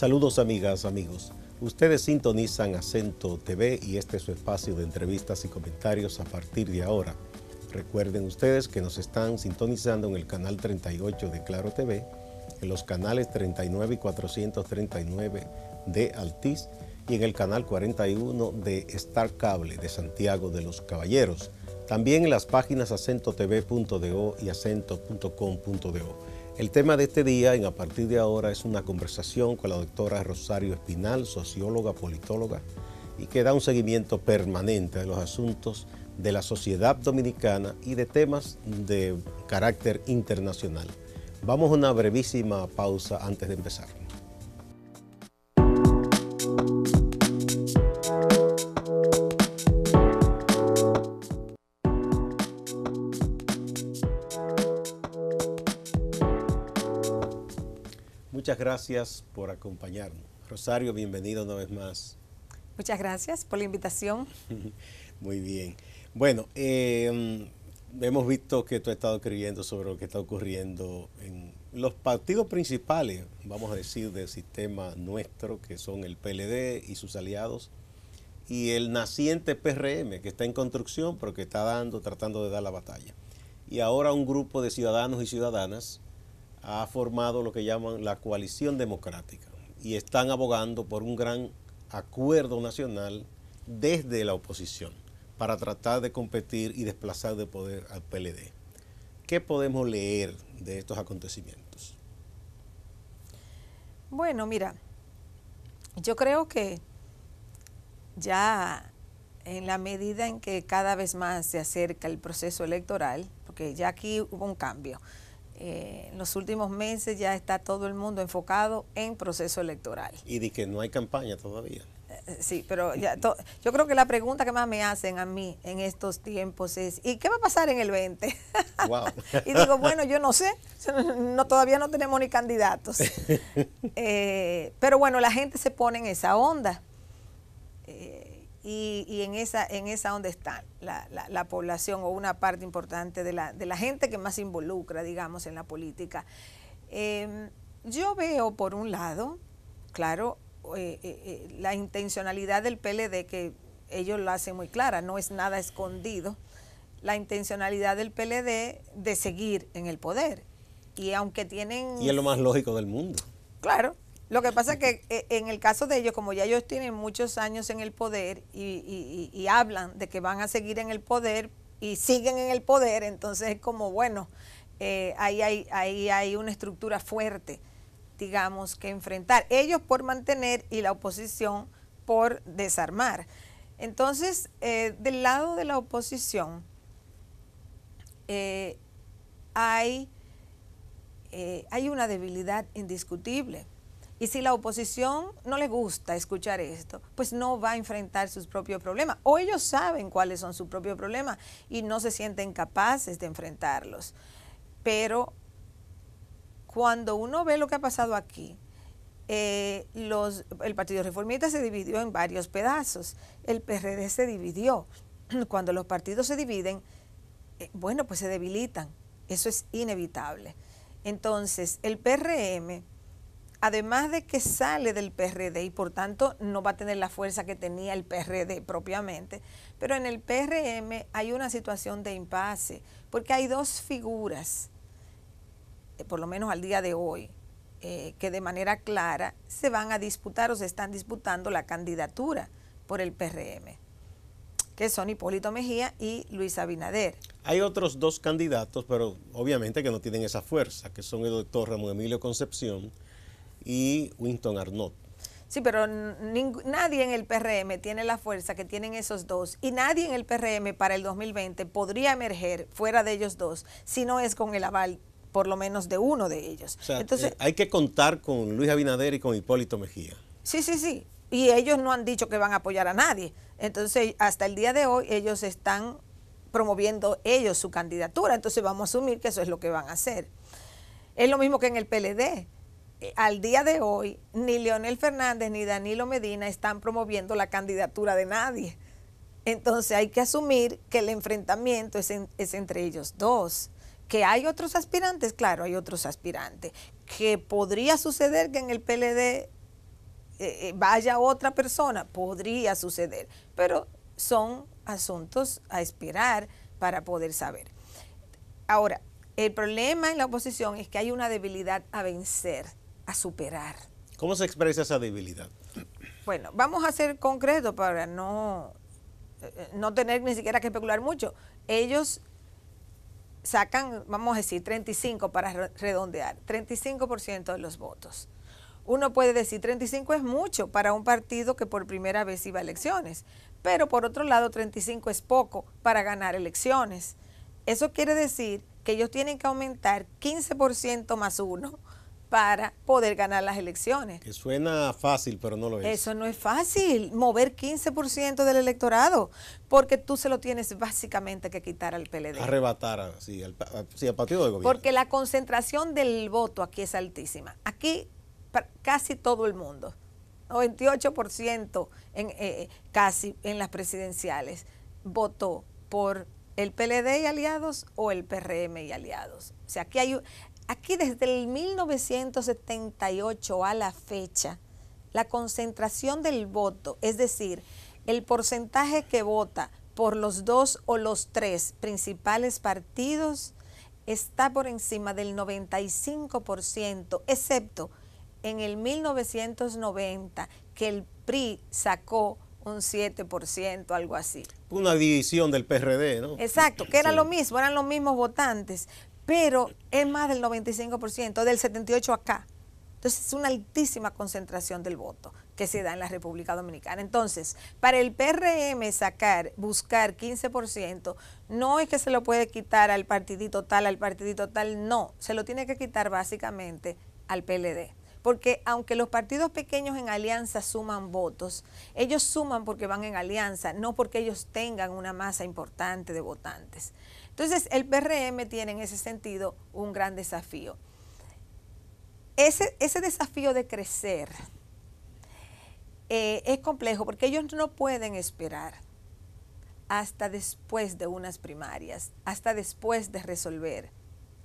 Saludos amigas, amigos. Ustedes sintonizan Acento TV y este es su espacio de entrevistas y comentarios a partir de ahora. Recuerden ustedes que nos están sintonizando en el canal 38 de Claro TV, en los canales 39 y 439 de Altiz y en el canal 41 de Star Cable de Santiago de los Caballeros. También en las páginas acentotv.do y acento.com.do. El tema de este día, en a partir de ahora, es una conversación con la doctora Rosario Espinal, socióloga, politóloga, y que da un seguimiento permanente de los asuntos de la sociedad dominicana y de temas de carácter internacional. Vamos a una brevísima pausa antes de empezar. Muchas gracias por acompañarnos. Rosario, bienvenido una vez más. Muchas gracias por la invitación. Muy bien. Bueno, em, hemos visto que tú has estado escribiendo sobre lo que está ocurriendo en los partidos principales, vamos a decir, del sistema nuestro, que son el PLD y sus aliados, y el naciente PRM, que está en construcción, pero que está dando, tratando de dar la batalla. Y ahora un grupo de ciudadanos y ciudadanas ha formado lo que llaman la coalición democrática y están abogando por un gran acuerdo nacional desde la oposición para tratar de competir y desplazar de poder al PLD. ¿Qué podemos leer de estos acontecimientos? Bueno, mira, yo creo que ya en la medida en que cada vez más se acerca el proceso electoral, porque ya aquí hubo un cambio, eh, en los últimos meses ya está todo el mundo enfocado en proceso electoral. Y de que no hay campaña todavía. Eh, eh, sí, pero ya yo creo que la pregunta que más me hacen a mí en estos tiempos es, ¿y qué va a pasar en el 20? y digo, bueno, yo no sé, todavía no tenemos ni candidatos. pero bueno, la gente se pone en esa onda y, en, esa, en esa donde está la, la, población o una parte importante de la, de la, gente que más se involucra, digamos, en la política. Em, yo veo, por un lado, claro, eh, eh, eh, la intencionalidad del PLD, que ellos lo hacen muy clara, no es nada escondido, la intencionalidad del PLD de seguir en el poder. Y aunque tienen... Y es lo más lógico del mundo. Claro, lo que pasa es que eh, en el caso de ellos, como ya ellos tienen muchos años en el poder y, hablan de que van a seguir en el poder y siguen en el poder, entonces es como, bueno, eh, ahí, hay, ahí hay una estructura fuerte, digamos, que enfrentar. Ellos por mantener y la oposición por desarmar. Entonces, eh, del lado de la oposición hay, hay una debilidad indiscutible y si la oposición no le gusta escuchar esto, pues no va a enfrentar sus propios problemas. O ellos saben cuáles son sus propios problemas y no se sienten capaces de enfrentarlos. Pero cuando uno ve lo que ha pasado aquí, eh, los, el Partido Reformista se dividió en varios pedazos. El PRD se dividió. Cuando los partidos se dividen, eh, bueno, pues se debilitan. Eso es inevitable. Entonces, el PRM además de que sale del PRD y por tanto no va a tener la fuerza que tenía el PRD propiamente, pero en el PRM hay una situación de impasse, porque hay dos figuras, eh, por lo menos al día de hoy, eh, que de manera clara se van a disputar o se están disputando la candidatura por el PRM, que son Hipólito Mejía y Luis Abinader. Hay otros dos candidatos, pero obviamente que no tienen esa fuerza, que son el doctor Ramón Emilio Concepción, y Winston Arnott. Sí, pero nadie en el PRM tiene la fuerza que tienen esos dos y nadie en el PRM para el 2020 podría emerger fuera de ellos dos si no es con el aval por lo menos de uno de ellos. Entonces, eh, hay que contar con Luis Abinader y con Hipólito Mejía. Sí, sí, sí. Y ellos no han dicho que van a apoyar a nadie. Entonces, hasta el día de hoy ellos están promoviendo ellos su candidatura. Entonces, vamos a asumir que eso es lo que van a hacer. Es lo mismo que en el PLD al día de hoy, ni Leonel Fernández ni Danilo Medina están promoviendo la candidatura de nadie. Entonces hay que asumir que el enfrentamiento es, entre ellos dos. Que hay otros aspirantes, claro, hay otros aspirantes. Que podría suceder que en el PLD eh, eh, vaya otra persona, podría suceder. Pero son asuntos a esperar para poder saber. Ahora, el problema en la oposición es que hay una debilidad a vencer a superar. ¿Cómo se expresa esa debilidad? Bueno, vamos a ser concretos para no, eh, no tener ni siquiera que especular mucho. Ellos sacan, vamos a decir, 35 para redondear, 35% de los votos. Uno puede decir 35 es mucho para un partido que por primera vez iba a elecciones, pero por otro lado 35 es poco para ganar elecciones. Eso quiere decir que ellos tienen que aumentar 15% más uno para poder ganar las elecciones. Que suena fácil, pero no lo es. Eso no es fácil, mover 15% del electorado, porque tú se lo tienes básicamente que quitar al PLD. Arrebatar, sí, al, partido de gobierno. Porque la concentración del voto aquí es altísima. Aquí casi todo el mundo, 98% en, eh, eh, casi en las presidenciales, votó por el PLD y aliados o el PRM y aliados. O sea, aquí hay, Aquí desde el 1978 a la fecha, la concentración del voto, es decir, el porcentaje que vota por los dos o los tres principales partidos, está por encima del 95%, excepto en el 1990, que el PRI sacó un 7%, algo así. Una división del PRD, ¿no? Exacto, que era lo mismo, eran los mismos votantes, pero es más del 95%, del 78% acá. Entonces es una altísima concentración del voto que se da en la República Dominicana. Entonces, para el PRM sacar, buscar 15%, no es que se lo puede quitar al partidito tal, al partidito tal, no, se lo tiene que quitar básicamente al PLD. Porque aunque los partidos pequeños en alianza suman votos, ellos suman porque van en alianza, no porque ellos tengan una masa importante de votantes. Entonces, el PRM tiene en ese sentido un gran desafío. Ese, desafío de crecer eh, es complejo porque ellos no pueden esperar hasta después de unas primarias, hasta después de resolver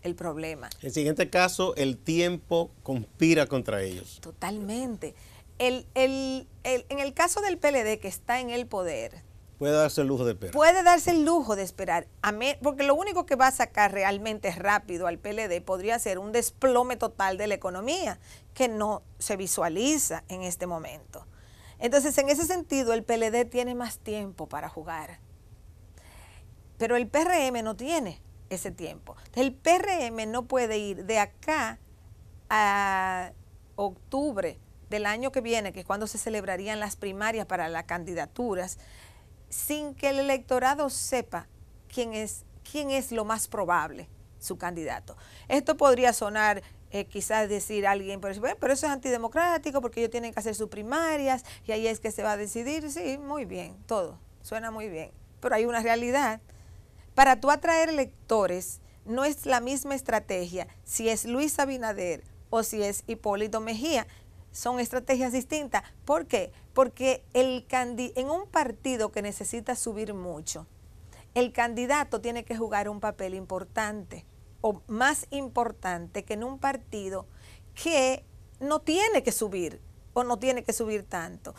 el problema. En El siguiente caso, el tiempo conspira contra ellos. Totalmente. en el caso del PLD que está en el poder, Puede darse el lujo de esperar. Puede darse el lujo de esperar, porque lo único que va a sacar realmente rápido al PLD podría ser un desplome total de la economía, que no se visualiza en este momento. Entonces, en ese sentido, el PLD tiene más tiempo para jugar, pero el PRM no tiene ese tiempo. El PRM no puede ir de acá a octubre del año que viene, que es cuando se celebrarían las primarias para las candidaturas, sin que el electorado sepa quién es, quién es lo más probable su candidato. Esto podría sonar eh, quizás decir alguien, pero, pero eso es antidemocrático porque ellos tienen que hacer sus primarias y ahí es que se va a decidir. Sí, muy bien, todo, suena muy bien. Pero hay una realidad. Para tú atraer electores no es la misma estrategia si es Luis Abinader o si es Hipólito Mejía. Son estrategias distintas. ¿Por qué? porque el en un partido que necesita subir mucho, el candidato tiene que jugar un papel importante o más importante que en un partido que no tiene que subir o no tiene que subir tanto.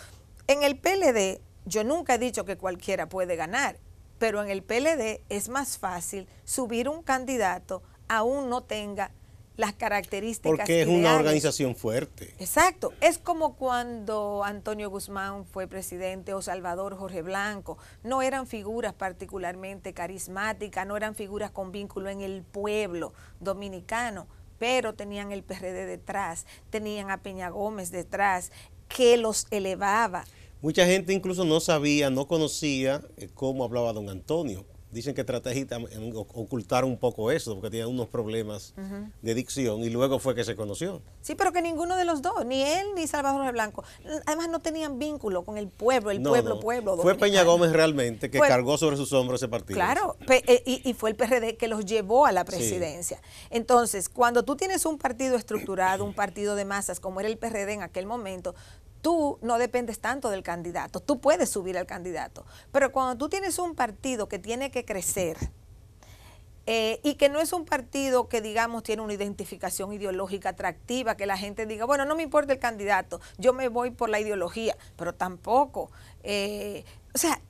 En el PLD, yo nunca he dicho que cualquiera puede ganar, pero en el PLD es más fácil subir un candidato aún no tenga las características. Porque es una organización fuerte. Exacto. Es como cuando Antonio Guzmán fue presidente o Salvador Jorge Blanco. No eran figuras particularmente carismáticas, no eran figuras con vínculo en el pueblo dominicano, pero tenían el PRD detrás, tenían a Peña Gómez detrás, que los elevaba. Mucha gente incluso no sabía, no conocía eh, cómo hablaba don Antonio, dicen que de ocultar un poco eso, porque tenía unos problemas de dicción y luego fue que se conoció. Sí, pero que ninguno de los dos, ni él ni Salvador Blanco, además no tenían vínculo con el pueblo, el pueblo, pueblo. Fue Peña Gómez realmente que cargó sobre sus hombros ese partido. Claro, eh, y, fue el PRD que los llevó a la presidencia. Entonces, cuando tú tienes un partido estructurado, un partido de masas, como era el PRD en aquel momento, tú no dependes tanto del candidato, tú puedes subir al candidato, pero cuando tú tienes un partido que tiene que crecer, eh, y que no es un partido que, digamos, tiene una identificación ideológica atractiva, que la gente diga, bueno, no me importa el candidato, yo me voy por la ideología, pero tampoco. Eh, o sea,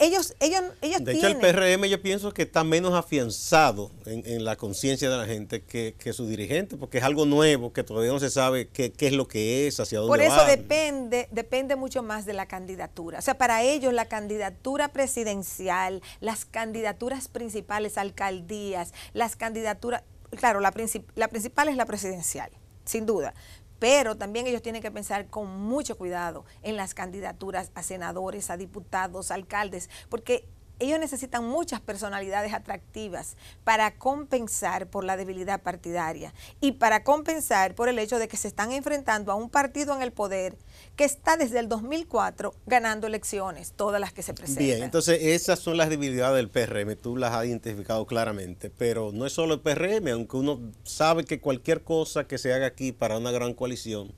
ellos, ellos, ellos de hecho, el PRM yo pienso que está menos afianzado en, la conciencia de la gente que, que, su dirigente, porque es algo nuevo, que todavía no se sabe qué, es lo que es, hacia dónde va. Por eso depende, depende mucho más de la candidatura. O sea, para ellos la candidatura presidencial, las candidaturas principales, alcaldías, las candidaturas, claro, la, la principal es la presidencial, sin duda pero también ellos tienen que pensar con mucho cuidado en las candidaturas a senadores, a diputados, a alcaldes, porque ellos necesitan muchas personalidades atractivas para compensar por la debilidad partidaria y para compensar por el hecho de que se están enfrentando a un partido en el poder que está desde el 2004 ganando elecciones, todas las que se presentan. Bien, entonces esas son las debilidades del PRM, tú las has identificado claramente, pero no es solo el PRM, aunque uno sabe que cualquier cosa que se haga aquí para una gran coalición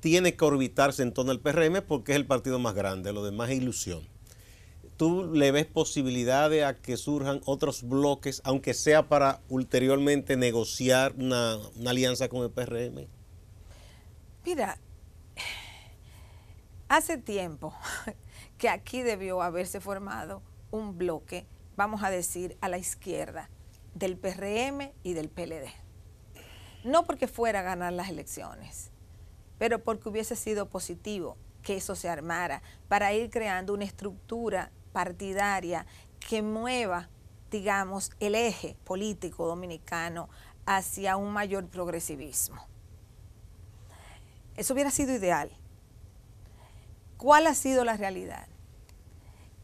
tiene que orbitarse en torno al PRM porque es el partido más grande, lo demás es ilusión. ¿Tú le ves posibilidades a que surjan otros bloques, aunque sea para ulteriormente negociar una, una alianza con el PRM? Mira, hace tiempo que aquí debió haberse formado un bloque, vamos a decir, a la izquierda del PRM y del PLD. No porque fuera a ganar las elecciones, pero porque hubiese sido positivo que eso se armara para ir creando una estructura partidaria que mueva, digamos, el eje político dominicano hacia un mayor progresivismo. Eso hubiera sido ideal. ¿Cuál ha sido la realidad?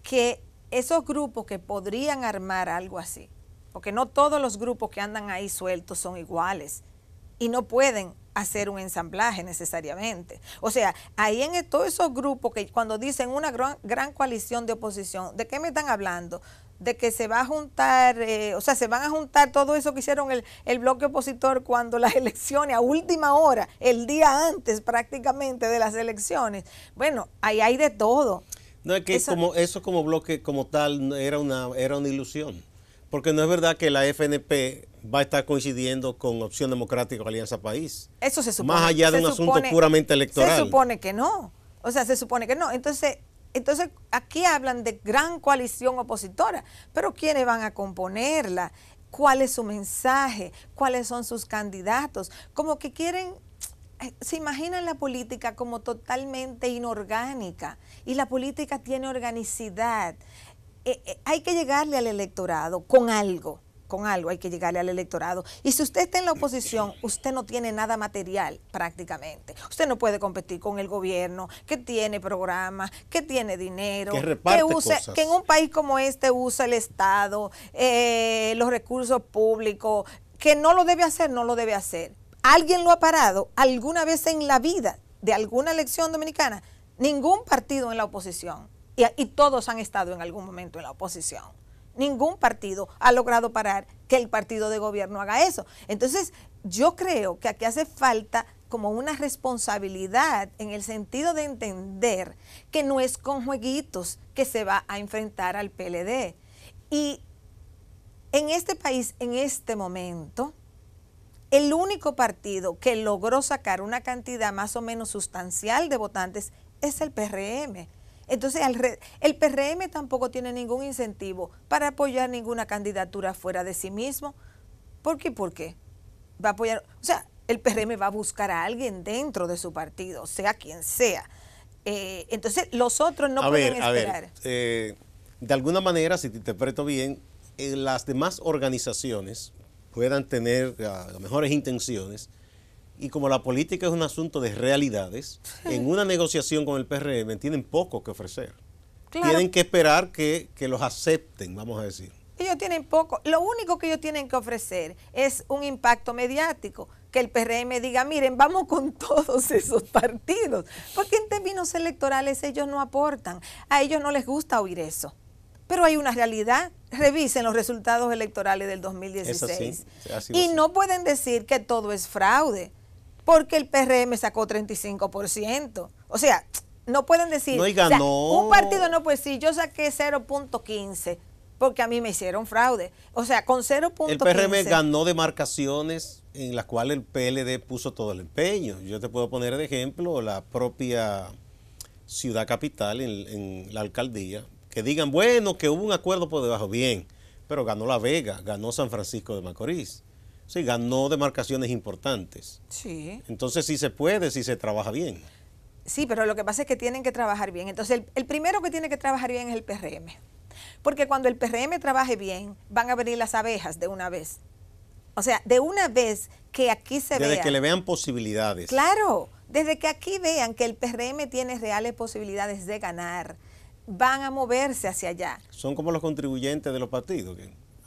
Que esos grupos que podrían armar algo así, porque no todos los grupos que andan ahí sueltos son iguales y no pueden hacer un ensamblaje necesariamente. O sea, ahí en todos esos grupos que cuando dicen una gran, gran coalición de oposición, ¿de qué me están hablando? de que se va a juntar, eh, o sea, se van a juntar todo eso que hicieron el, el, bloque opositor cuando las elecciones, a última hora, el día antes prácticamente de las elecciones. Bueno, ahí hay de todo. No, es que eso como, eso como bloque como tal era una, era una ilusión, porque no es verdad que la FNP va a estar coincidiendo con Opción Democrática o Alianza País. Eso se supone. Más allá de un asunto puramente electoral. Se supone que no. O sea, se supone que no. Entonces, entonces aquí hablan de gran coalición opositora, pero ¿quiénes van a componerla? ¿Cuál es su mensaje? ¿Cuáles son sus candidatos? Como que quieren eh, se imaginan la política como totalmente inorgánica y la política tiene organicidad. Eh, eh, hay que llegarle al electorado con algo con algo hay que llegarle al electorado. Y si usted está en la oposición, usted no tiene nada material prácticamente. Usted no puede competir con el gobierno que tiene programas, que tiene dinero, que, usa, que en un país como este usa el Estado, eh, los recursos públicos, que no lo debe hacer, no lo debe hacer. ¿Alguien lo ha parado alguna vez en la vida de alguna elección dominicana? Ningún partido en la oposición. y, y todos han estado en algún momento en la oposición ningún partido ha logrado parar que el partido de gobierno haga eso. Entonces, yo creo que aquí hace falta como una responsabilidad en el sentido de entender que no es con jueguitos que se va a enfrentar al PLD. Y en este país, en este momento, el único partido que logró sacar una cantidad más o menos sustancial de votantes es el PRM. Entonces el PRM tampoco tiene ningún incentivo para apoyar ninguna candidatura fuera de sí mismo. ¿Por qué? ¿Por qué? Va a apoyar, o sea, el PRM va a buscar a alguien dentro de su partido, sea quien sea. Eh, entonces los otros no pueden esperar. Eh, de alguna manera, si te interpreto bien, eh, las demás organizaciones puedan tener las ah, mejores intenciones, y como la política es un asunto de realidades, en una negociación con el PRM tienen poco que ofrecer. Tienen que esperar que, los acepten, vamos a decir. Ellos tienen poco. Lo único que ellos tienen que ofrecer es un impacto mediático que el PRM diga, miren, vamos con todos esos partidos, porque en términos electorales ellos no aportan, a ellos no les gusta oír eso. Pero hay una realidad, revisen los resultados electorales del 2016 y no pueden decir que todo es fraude, porque el PRM sacó 35%. O sea, no pueden decir, no, un partido no puede decir, yo saqué 0.15 porque a mí me hicieron fraude. O sea, con 0.15. El PRM ganó demarcaciones en las cuales el PLD puso todo el empeño. Yo te puedo poner de ejemplo la propia ciudad capital en la alcaldía, que digan, bueno, que hubo un acuerdo por debajo, bien, pero ganó La Vega, ganó San Francisco de Macorís. Sí, ganó demarcaciones importantes. Sí. Entonces sí se puede, si sí se trabaja bien. Sí, pero lo que pasa es que tienen que trabajar bien. Entonces el, primero que tiene que trabajar bien es el PRM. Porque cuando el PRM trabaje bien, van a venir las abejas de una vez. O sea, de una vez que aquí se vea... Desde que le vean posibilidades. Claro, desde que aquí vean que el PRM tiene reales posibilidades de ganar, van a moverse hacia allá. Son como los contribuyentes de los partidos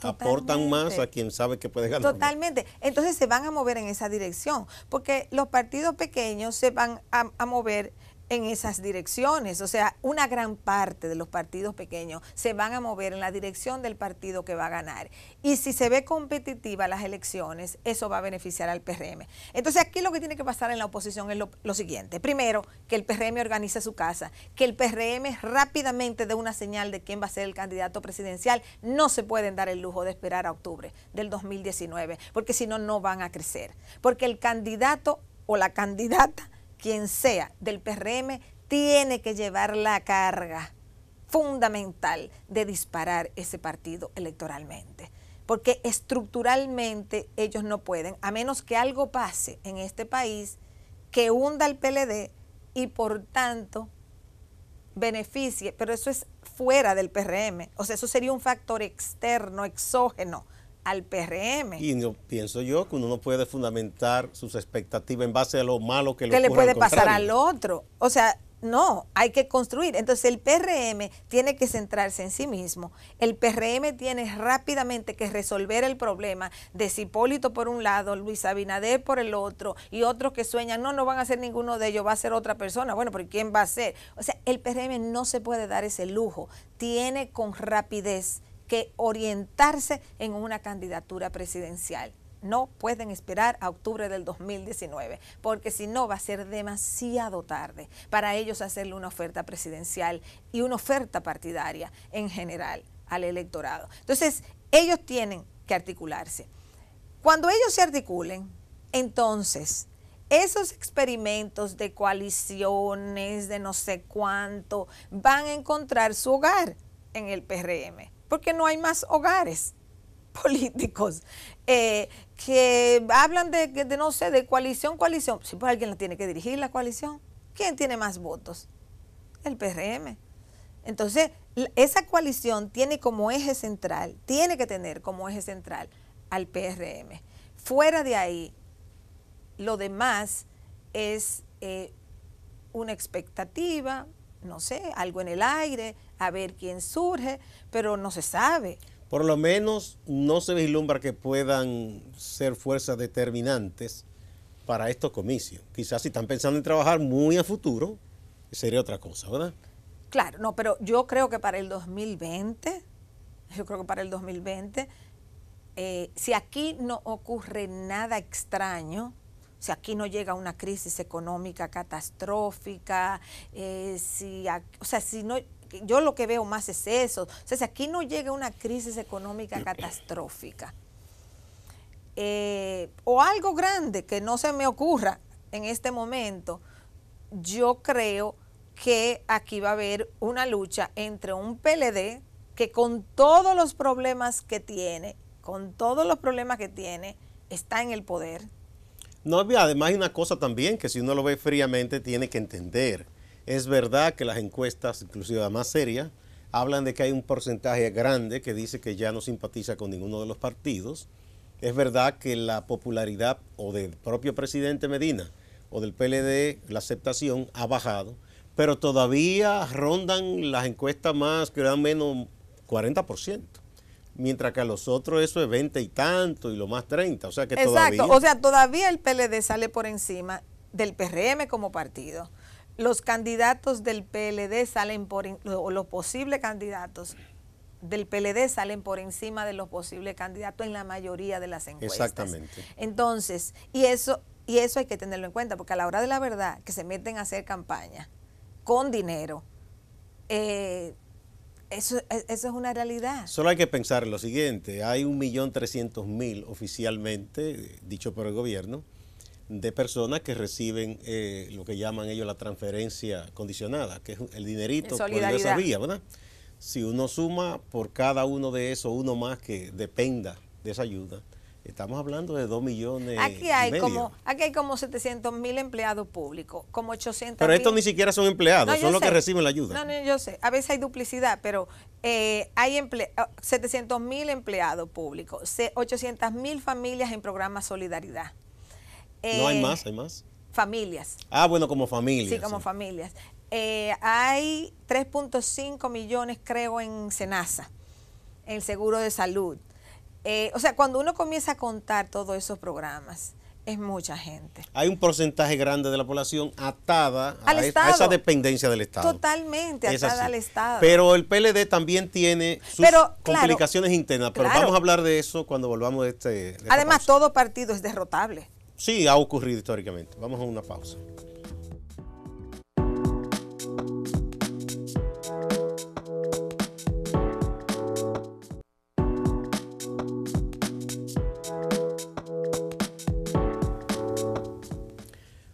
aportan más a quien sabe que puede ganar. Totalmente. Entonces se van a mover en esa dirección, porque los partidos pequeños se van a, a mover en esas direcciones. O sea, una gran parte de los partidos pequeños se van a mover en la dirección del partido que va a ganar. Y si se ve competitiva las elecciones, eso va a beneficiar al PRM. Entonces aquí lo que tiene que pasar en la oposición es lo, siguiente. Primero, que el PRM organice su casa, que el PRM rápidamente dé una señal de quién va a ser el candidato presidencial. No se pueden dar el lujo de esperar a octubre del 2019, porque si no, no van a crecer. Porque el candidato o la candidata quien sea del PRM, tiene que llevar la carga fundamental de disparar ese partido electoralmente. Porque estructuralmente ellos no pueden, a menos que algo pase en este país que hunda al PLD y por tanto beneficie, pero eso es fuera del PRM, o sea, eso sería un factor externo, exógeno, al PRM. Y no, pienso yo que uno no puede fundamentar sus expectativas en base a lo malo que, le puede pasar al otro. O sea, no, hay que construir. Entonces el PRM tiene que centrarse en sí mismo. El PRM tiene rápidamente que resolver el problema de Hipólito por un lado, Luis Abinader por el otro y otros que sueñan, no, no van a ser ninguno de ellos, va a ser otra persona. Bueno, pero ¿quién va a ser? O sea, el PRM no se puede dar ese lujo. Tiene con rapidez que orientarse en una candidatura presidencial. No pueden esperar a octubre del 2019, porque si no va a ser demasiado tarde para ellos hacerle una oferta presidencial y una oferta partidaria en general al electorado. Entonces, ellos tienen que articularse. Cuando ellos se articulen, entonces esos experimentos de coaliciones, de no sé cuánto, van a encontrar su hogar en el PRM porque no hay más hogares políticos eh, que hablan de, no sé, de coalición, coalición. Si pues alguien la tiene que dirigir, la coalición. ¿Quién tiene más votos? El PRM. Entonces, esa coalición tiene como eje central, tiene que tener como eje central al PRM. Fuera de ahí, lo demás es eh, una expectativa, no sé, algo en el aire, a ver quién surge, pero no se sabe. Por lo menos no se vislumbra que puedan ser fuerzas determinantes para estos comicios. Quizás si están pensando en trabajar muy a futuro, sería otra cosa, ¿verdad? Claro, no, pero yo creo que para el 2020, yo creo que para el 2020, eh, si aquí no ocurre nada extraño, si aquí no llega una crisis económica catastrófica, eh, si, o sea, si no yo lo que veo más es eso. O sea, si aquí no llega una crisis económica catastrófica eh, o algo grande que no se me ocurra en este momento, yo creo que aquí va a haber una lucha entre un PLD que con todos los problemas que tiene, con todos los problemas que tiene, está en el poder. No, además hay una cosa también que si uno lo ve fríamente tiene que entender. Es verdad que las encuestas, inclusive las más serias, hablan de que hay un porcentaje grande que dice que ya no simpatiza con ninguno de los partidos. Es verdad que la popularidad o del propio presidente Medina o del PLD, la aceptación ha bajado, pero todavía rondan las encuestas más que dan menos 40%. Mientras que a los otros eso es 20 y tanto y lo más 30. O sea que Exacto, o sea, todavía el PLD sale por encima del PRM como partido los candidatos del PLD salen por, o los posibles candidatos del PLD salen por encima de los posibles candidatos en la mayoría de las encuestas. Exactamente. Entonces, y eso, y eso hay que tenerlo en cuenta, porque a la hora de la verdad, que se meten a hacer campaña con dinero, eh, eso, e, eso, es una realidad. Solo hay que pensar en lo siguiente, hay un millón 1.300.000 oficialmente, dicho por el gobierno, de personas que reciben eh, lo que llaman ellos la transferencia condicionada, que es el dinerito por esa vía, ¿verdad? Si uno suma por cada uno de esos, uno más que dependa de esa ayuda, Estamos hablando de 2 millones. Aquí hay como aquí hay como 700 mil empleados públicos, como 800 Pero estos ni siquiera son empleados, son los que reciben la ayuda. No, no, yo sé. A veces hay duplicidad, pero eh, hay emple 700 mil empleados públicos, 800 mil familias en programa Solidaridad no hay eh, más, hay más. Familias. Ah, bueno, como familias. Sí, como familias. Eh, hay 3.5 millones, creo, en Senasa, en el seguro de salud. Eh, o sea, cuando uno comienza a contar todos esos programas, es mucha gente. Hay un porcentaje grande de la población atada a, esa dependencia del Estado. Totalmente atada al Estado. Pero el PLD también tiene sus complicaciones internas, pero vamos a hablar de eso cuando volvamos a este... Además, todo partido es derrotable. Sí, ha ocurrido históricamente. Vamos a una pausa.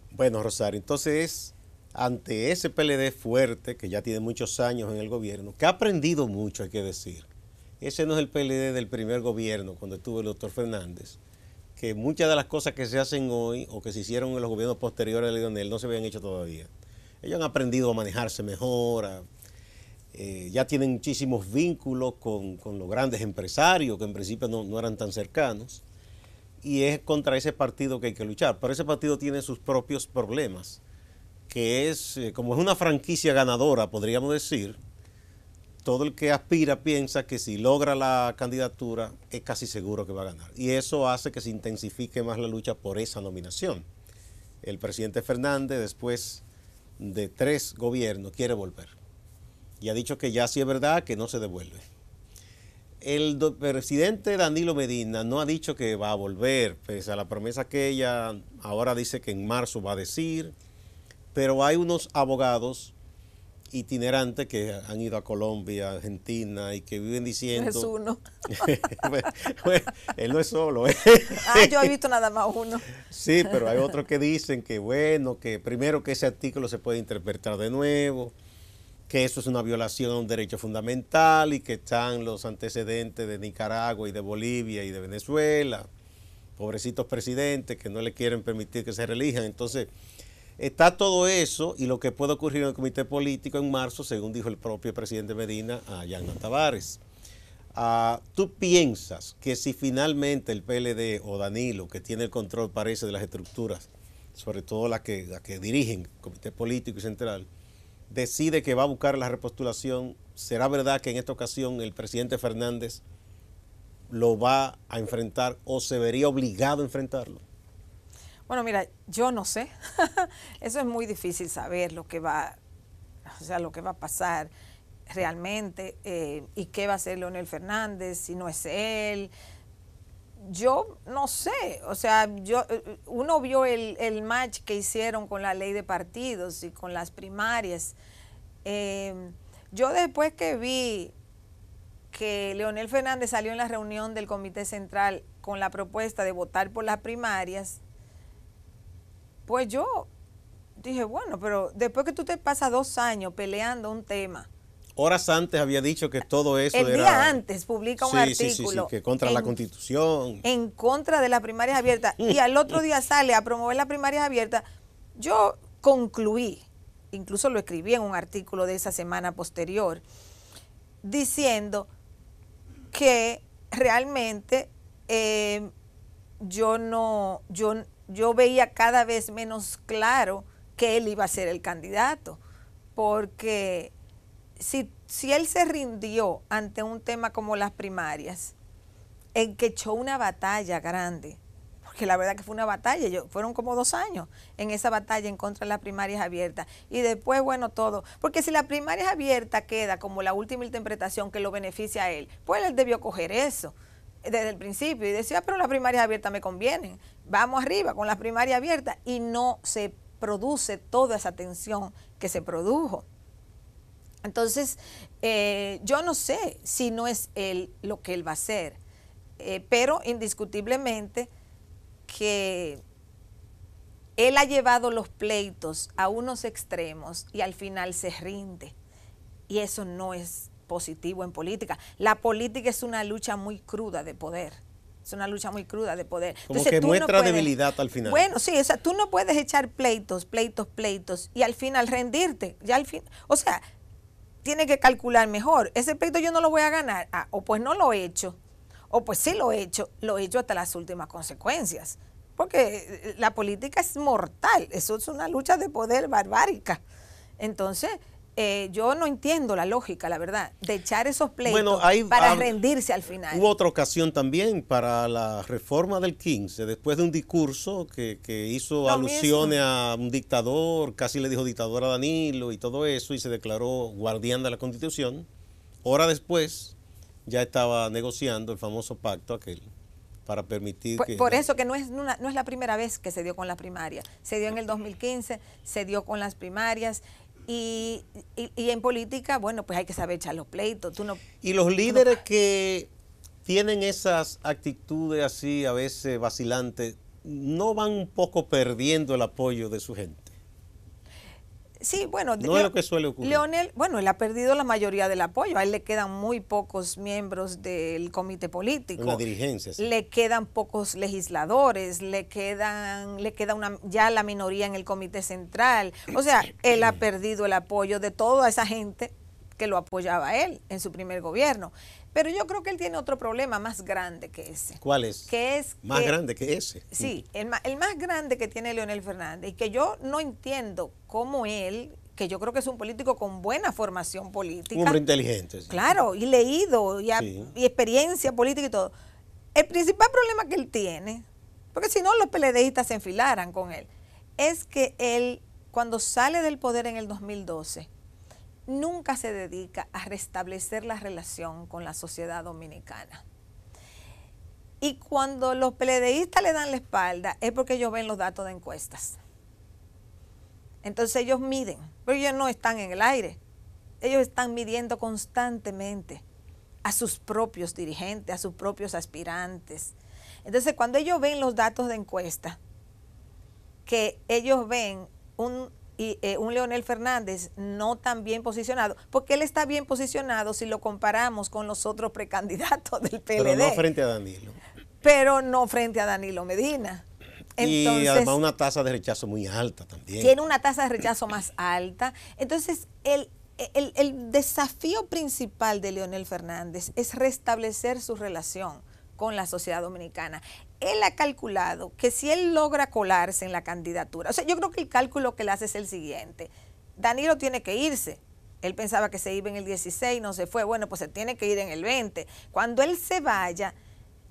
Bueno, Rosario, entonces, ante ese PLD fuerte, que ya tiene muchos años en el gobierno, que ha aprendido mucho, hay que decir. Ese no es el PLD del primer gobierno, cuando estuvo el doctor Fernández, que muchas de las cosas que se hacen hoy o que se hicieron en los gobiernos posteriores de Leonel no se habían hecho todavía. Ellos han aprendido a manejarse mejor, eh, ya tienen muchísimos vínculos con, los grandes empresarios que en principio no, eran tan cercanos y es contra ese partido que hay que luchar. Pero ese partido tiene sus propios problemas, que es, eh, como es una franquicia ganadora, podríamos decir, todo el que aspira piensa que si logra la candidatura es casi seguro que va a ganar. Y eso hace que se intensifique más la lucha por esa nominación. El presidente Fernández, después de tres gobiernos, quiere volver. Y ha dicho que ya sí es verdad que no se devuelve. El presidente Danilo Medina no ha dicho que va a volver, pese a la promesa que ella ahora dice que en marzo va a decir, pero hay unos abogados itinerantes que han ido a Colombia, Argentina y que viven diciendo. Es uno. Pues, pues, él no es solo. ¿eh? ah, yo he visto nada más uno. sí, pero hay otros que dicen que, bueno, que primero que ese artículo se puede interpretar de nuevo, que eso es una violación a un derecho fundamental y que están los antecedentes de Nicaragua y de Bolivia y de Venezuela. Pobrecitos presidentes que no le quieren permitir que se relijan. Entonces Está todo eso y lo que puede ocurrir en el comité político en marzo, según dijo el propio presidente Medina a Yanna Tavares. Ah, ¿Tú piensas que si finalmente el PLD o Danilo, que tiene el control, parece, de las estructuras, sobre todo las que, que dirigen comité político y central, decide que va a buscar la repostulación, ¿será verdad que en esta ocasión el presidente Fernández lo va a enfrentar o se vería obligado a enfrentarlo? Bueno, mira, yo no sé. Eso es muy difícil saber lo que va, o sea, lo que va a pasar realmente eh, y qué va a hacer Leonel Fernández si no es él. Yo no sé, o sea, yo uno vio el, match que hicieron con la ley de partidos y con las primarias. Eh, yo después que vi que Leonel Fernández salió en la reunión del Comité Central con la propuesta de votar por las primarias, pues yo dije, bueno, pero después que tú te pasas dos años peleando un tema. Horas antes había dicho que todo eso el era... El día antes publica un artículo. Sí, sí, que contra la constitución. En contra de las primarias abiertas. y al otro día sale a promover las primarias abiertas. Yo concluí, incluso lo escribí en un artículo de esa semana posterior, diciendo que realmente eh, yo no, yo yo veía cada vez menos claro que él iba a ser el candidato, porque si, si él se rindió ante un tema como las primarias, en que echó una batalla grande, porque la verdad que fue una batalla, yo, fueron como dos años en esa batalla en contra de las primarias abiertas. Y después, bueno, todo. Porque si la primaria abierta queda como la última interpretación que lo beneficia a él, pues él debió coger eso desde el principio y decía, ah, pero las primarias abiertas me convienen, vamos arriba con las primarias abiertas y no se produce toda esa tensión que se produjo. Entonces, eh, yo no sé si no es él lo que él va a hacer, eh, pero indiscutiblemente que él ha llevado los pleitos a unos extremos y al final se rinde. Y eso no es positivo en política. La política es una lucha muy cruda de poder. Es una lucha muy cruda de poder. Como Entonces, que muestra debilidad al final. Bueno, sí, o sea, tú no puedes echar pleitos, pleitos, pleitos y al final rendirte. Ya al fin, o sea, tiene que calcular mejor. Ese pleito yo no lo voy a ganar. Ah, o pues no lo he hecho. O pues sí lo he hecho. Lo he hecho hasta las últimas consecuencias. Porque eh, la política es mortal. Eso es una lucha de poder barbárica. Entonces, eh, yo no entiendo la lógica, la verdad, de echar esos pleitos para rendirse al final. Hubo otra ocasión también para la reforma del 15, después de un discurso que, hizo alusiones a un dictador, casi le dijo dictador a Danilo y todo eso, y se declaró guardián de la Constitución. Hora después ya estaba negociando el famoso pacto aquel para permitir por, que... Por eso que no es, no es la primera vez que se dio con la primaria. Se dio en el 2015, se dio con las primarias y, y, en política, bueno, pues hay que saber echar los pleitos. Tú no, y los líderes que tienen esas actitudes así, a veces vacilantes, ¿no van un poco perdiendo el apoyo de su gente? Sí, bueno. bueno, él ha perdido la mayoría del apoyo. A él le quedan muy pocos miembros del comité político. Le quedan pocos legisladores, le quedan, le queda una, ya la minoría en el comité central. O sea, él ha perdido el apoyo de toda esa gente que lo apoyaba él en su primer gobierno. Pero yo creo que él tiene otro problema más grande que ese. ¿Cuál es? Que es más grande que ese. Sí, el, más grande que tiene Leonel Fernández y que yo no entiendo cómo él, que yo creo que es un político con buena formación política. Un hombre inteligente. Sí. Claro, y leído, y, experiencia política y todo. El principal problema que él tiene, porque si no los peledeístas se enfilaran con él, es que él, cuando sale del poder en el 2012, nunca se dedica a restablecer la relación con la sociedad dominicana. Y cuando los PLDistas le dan la espalda es porque ellos ven los datos de encuestas. Entonces ellos miden, pero ellos no están en el aire. Ellos están midiendo constantemente a sus propios dirigentes, a sus propios aspirantes. Entonces cuando ellos ven los datos de encuesta, que ellos ven un y eh, un Leonel Fernández no tan bien posicionado, porque él está bien posicionado si lo comparamos con los otros precandidatos del PLD. Pero no frente a Danilo. Pero no frente a Danilo Medina. y además una tasa de rechazo muy alta también. Tiene una tasa de rechazo más alta. Entonces, el, el desafío principal de Leonel Fernández es restablecer su relación con la sociedad dominicana él ha calculado que si él logra colarse en la candidatura, o sea, yo creo que el cálculo que le hace es el siguiente. Danilo tiene que irse. Él pensaba que se iba en el 16, no se fue. Bueno, pues se tiene que ir en el 20. Cuando él se vaya,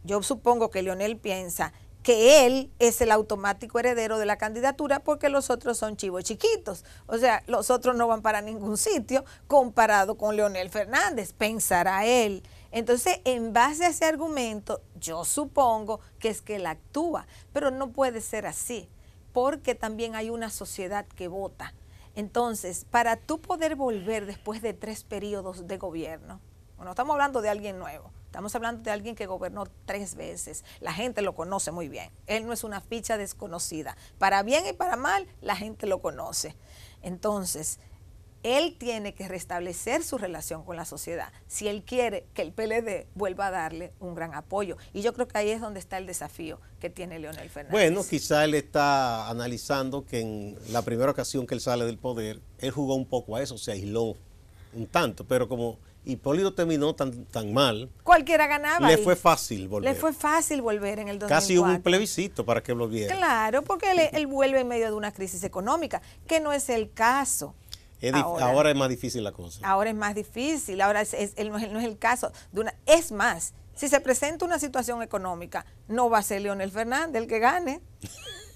yo supongo que Leonel piensa que él es el automático heredero de la candidatura porque los otros son chivos chiquitos. O sea, los otros no van para ningún sitio comparado con Leonel Fernández, pensará él. Entonces, en base a ese argumento, yo supongo que es que él actúa, pero no puede ser así, porque también hay una sociedad que vota. Entonces, para tú poder volver después de tres periodos de gobierno, no estamos hablando de alguien nuevo, Estamos hablando de alguien que gobernó tres veces. La gente lo conoce muy bien. Él no es una ficha desconocida. Para bien y para mal, la gente lo conoce. Entonces, él tiene que restablecer su relación con la sociedad si él quiere que el PLD vuelva a darle un gran apoyo. Y yo creo que ahí es donde está el desafío que tiene Leonel Fernández. Bueno, quizá él está analizando que en la primera ocasión que él sale del poder, él jugó un poco a eso, se aisló un tanto, pero como Hipólito terminó tan, tan mal. Cualquiera ganaba. Le fue fácil volver. Le fue fácil volver en el 2004. Casi hubo un plebiscito para que volviera. Claro, porque él vuelve en medio de una crisis económica, que no es el caso ahora, es más difícil la cosa. Ahora es más difícil, ahora no, es, el caso. es más, si se presenta una situación económica, no va a ser Leonel Fernández el que gane.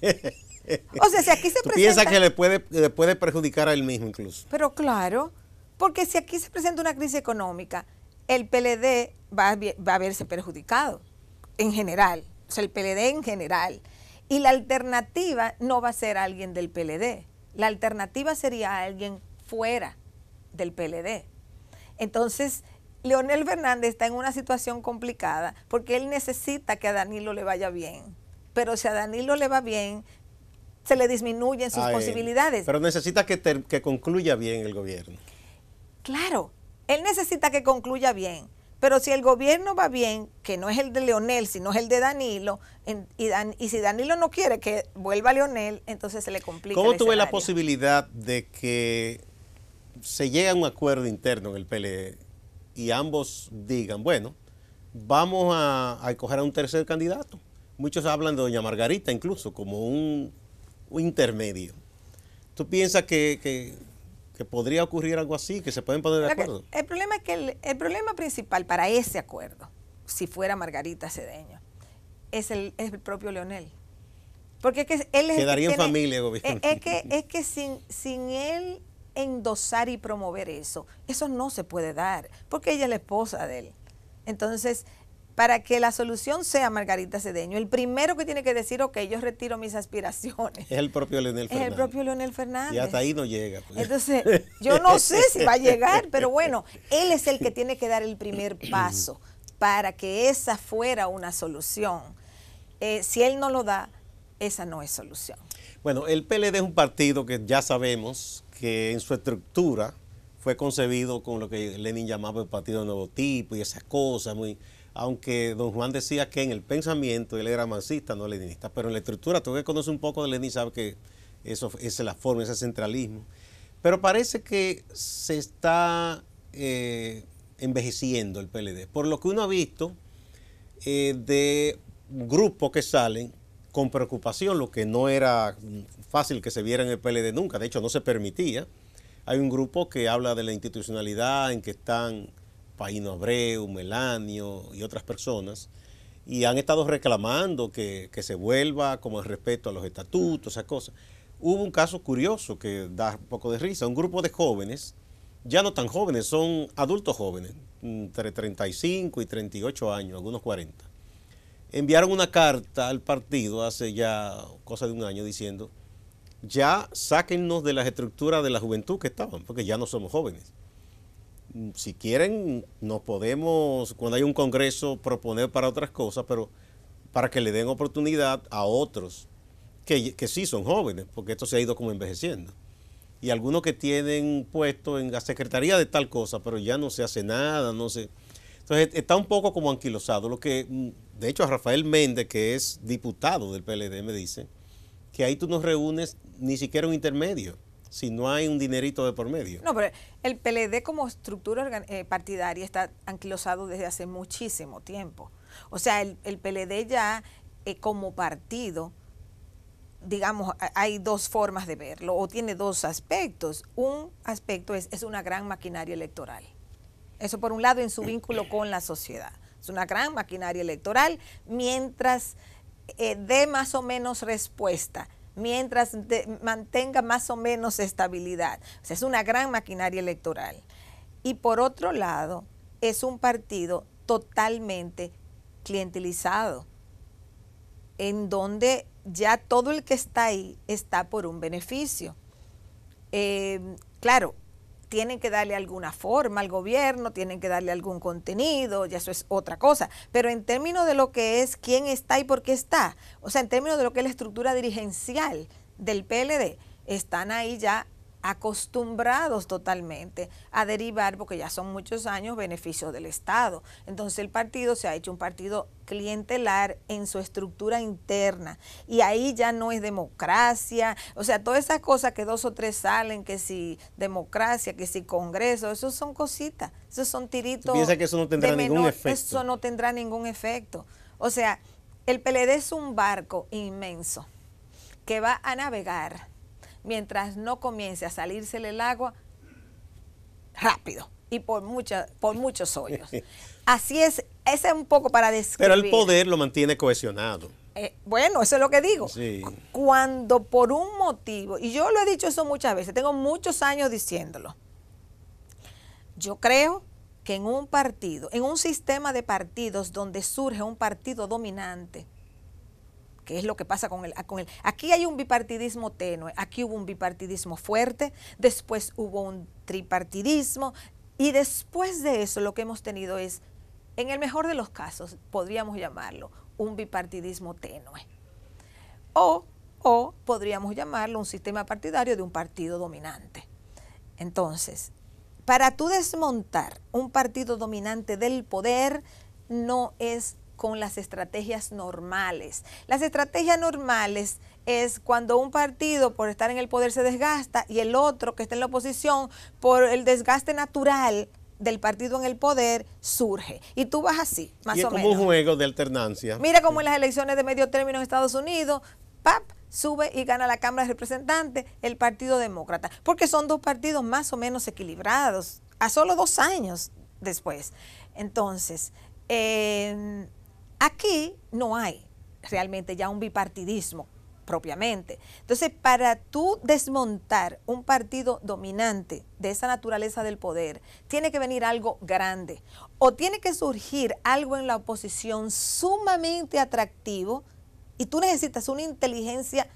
o sea, si aquí se presenta... Piensa que le puede, puede perjudicar a él mismo incluso. Pero claro, porque si aquí se presenta una crisis económica, el PLD va va a verse perjudicado en general, o sea, el PLD en general. Y la alternativa no va a ser alguien del PLD. La alternativa sería alguien fuera del PLD. Entonces, Leonel Fernández está en una situación complicada porque él necesita que a Danilo le vaya bien. Pero si a Danilo le va bien, se le disminuyen sus ah, posibilidades. Pero necesita que, concluya bien el gobierno. Claro, él necesita que concluya bien. Pero si el gobierno va bien, que no es el de Leonel, sino es el de Danilo, y, y, si Danilo no quiere que vuelva Leonel, entonces se le complica. ¿Cómo tuve la posibilidad de que se llega a un acuerdo interno en el PLE y ambos digan, bueno, vamos a, a escoger a un tercer candidato. Muchos hablan de doña Margarita incluso como un, intermedio. ¿Tú piensas que, que, podría ocurrir algo así, que se pueden poner de acuerdo? el problema es que el, problema principal para ese acuerdo, si fuera Margarita Cedeño, es el, el propio Leonel. Porque es que él Quedaría en familia, Es, es que, es que sin, sin él endosar y promover eso. Eso no se puede dar, porque ella es la esposa de él. Entonces, para que la solución sea Margarita Cedeño, el primero que tiene que decir, ok, yo retiro mis aspiraciones. Es el propio Leonel Fernández. Es el propio Leonel Fernández. Y hasta ahí no llega. Pues. Entonces, yo no sé si va a llegar, pero bueno, él es el que tiene que dar el primer paso para que esa fuera una solución. Eh, si él no lo da, esa no es solución. Bueno, el PLD es un partido que ya sabemos que en su estructura fue concebido con lo que Lenin llamaba el partido de nuevo tipo y esas cosas, muy, aunque don Juan decía que en el pensamiento él era marxista, no leninista, pero en la estructura, tú que conoces un poco de Lenin sabe que eso es la forma, ese centralismo. Pero parece que se está eh, envejeciendo el PLD, por lo que uno ha visto eh, de grupos que salen con preocupación, lo que no era fácil que se viera en el PLD nunca, de hecho no se permitía. Hay un grupo que habla de la institucionalidad en que están Paino Abreu, Melanio y otras personas, y han estado reclamando que, que se vuelva como el respeto a los estatutos, esas cosas. Hubo un caso curioso que da un poco de risa, un grupo de jóvenes, ya no tan jóvenes, son adultos jóvenes, entre 35 y 38 años, algunos 40 enviaron una carta al partido hace ya cosa de un año diciendo, ya sáquennos de las estructuras de la juventud que estaban, porque ya no somos jóvenes. Si quieren, nos podemos, cuando hay un congreso, proponer para otras cosas, pero para que le den oportunidad a otros que, sí son jóvenes, porque esto se ha ido como envejeciendo. Y algunos que tienen puesto en la secretaría de tal cosa, pero ya no se hace nada, no se entonces está un poco como anquilosado. Lo que, mm, de hecho, Rafael Méndez, que es diputado del PLD, me dice que ahí tú no reúnes ni siquiera un intermedio si no hay un dinerito de por medio. No, pero el PLD como estructura eh, partidaria está anquilosado desde hace muchísimo tiempo. O sea, el, PLD ya eh, como partido, digamos, hay dos formas de verlo, o tiene dos aspectos. Un aspecto es, es una gran maquinaria electoral. Eso por un lado en su vínculo con la sociedad. Es una gran maquinaria electoral mientras eh, dé más o menos respuesta mientras mantenga más o menos estabilidad. es una gran maquinaria electoral. Y por otro lado, es un partido totalmente clientelizado, en donde ya todo el que está ahí está por un beneficio. Eh, claro, tienen que darle alguna forma al gobierno, tienen que darle algún contenido, ya eso es otra cosa. Pero en términos de lo que es quién está y por qué está, o sea, en términos de lo que es la estructura dirigencial del PLD, están ahí ya acostumbrados totalmente a derivar, porque ya son muchos años, beneficios del Estado. Entonces el partido se ha hecho un partido clientelar en su estructura interna y ahí ya no es democracia, o sea, todas esas cosas que dos o tres salen, que si democracia, que si Congreso, eso son cositas, esos son tiritos. Piensa que eso no tendrá ningún efecto. Eso no tendrá ningún efecto. O sea, el PLD es un barco inmenso que va a navegar mientras no comience a salírsele el agua rápido y por, por muchos hoyos. Así es, ese es un poco para describir. Pero el poder lo mantiene cohesionado. Eh, bueno, eso es lo que digo. Cuando por un motivo, y yo lo he dicho eso muchas veces, tengo muchos años diciéndolo, yo creo que en un partido, en un sistema de partidos donde surge un partido dominante, que es lo que pasa con el, con Aquí hay un bipartidismo tenue, aquí hubo un bipartidismo fuerte, después hubo un tripartidismo y después de eso lo que hemos tenido es, en el mejor de los casos, podríamos llamarlo un bipartidismo tenue. O, o podríamos llamarlo un sistema partidario de un partido dominante. Entonces, para tú desmontar un partido dominante del poder no es con las estrategias normales. Las estrategias normales es cuando un partido por estar en el poder se desgasta y el otro que está en la oposición por el desgaste natural del partido en el poder surge. Y tú vas así, más y es como un juego de alternancia. Mira cómo en las elecciones de medio término en Estados Unidos, ¡pap! sube y gana la Cámara de Representantes el Partido Demócrata, porque son dos partidos más o menos equilibrados, a solo dos años después. Entonces, eh, Aquí no hay realmente ya un bipartidismo propiamente. Entonces, para tú desmontar un partido dominante de esa naturaleza del poder, tiene que venir algo grande o tiene que surgir algo en la oposición sumamente atractivo y tú necesitas una inteligencia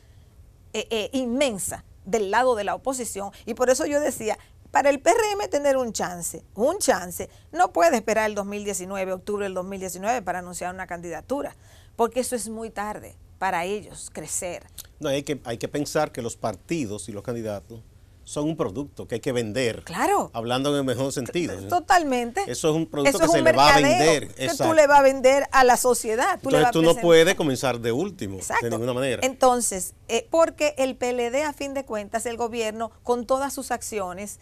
eh, eh, inmensa del lado de la oposición. Y por eso yo decía, para el PRM tener un chance, un chance, no puede esperar el 2019, octubre del 2019 para anunciar una candidatura, porque eso es muy tarde para ellos crecer. No, hay que, hay que pensar que los partidos y los candidatos son un producto que hay que vender. Claro. Hablando en el mejor sentido. Totalmente. Eso es un producto que se le va a vender. Que tú le vas a vender a la sociedad. Entonces tú no puedes comenzar de último, de ninguna manera. Entonces, eh, porque el PLD, a fin de cuentas, el gobierno, con todas sus acciones,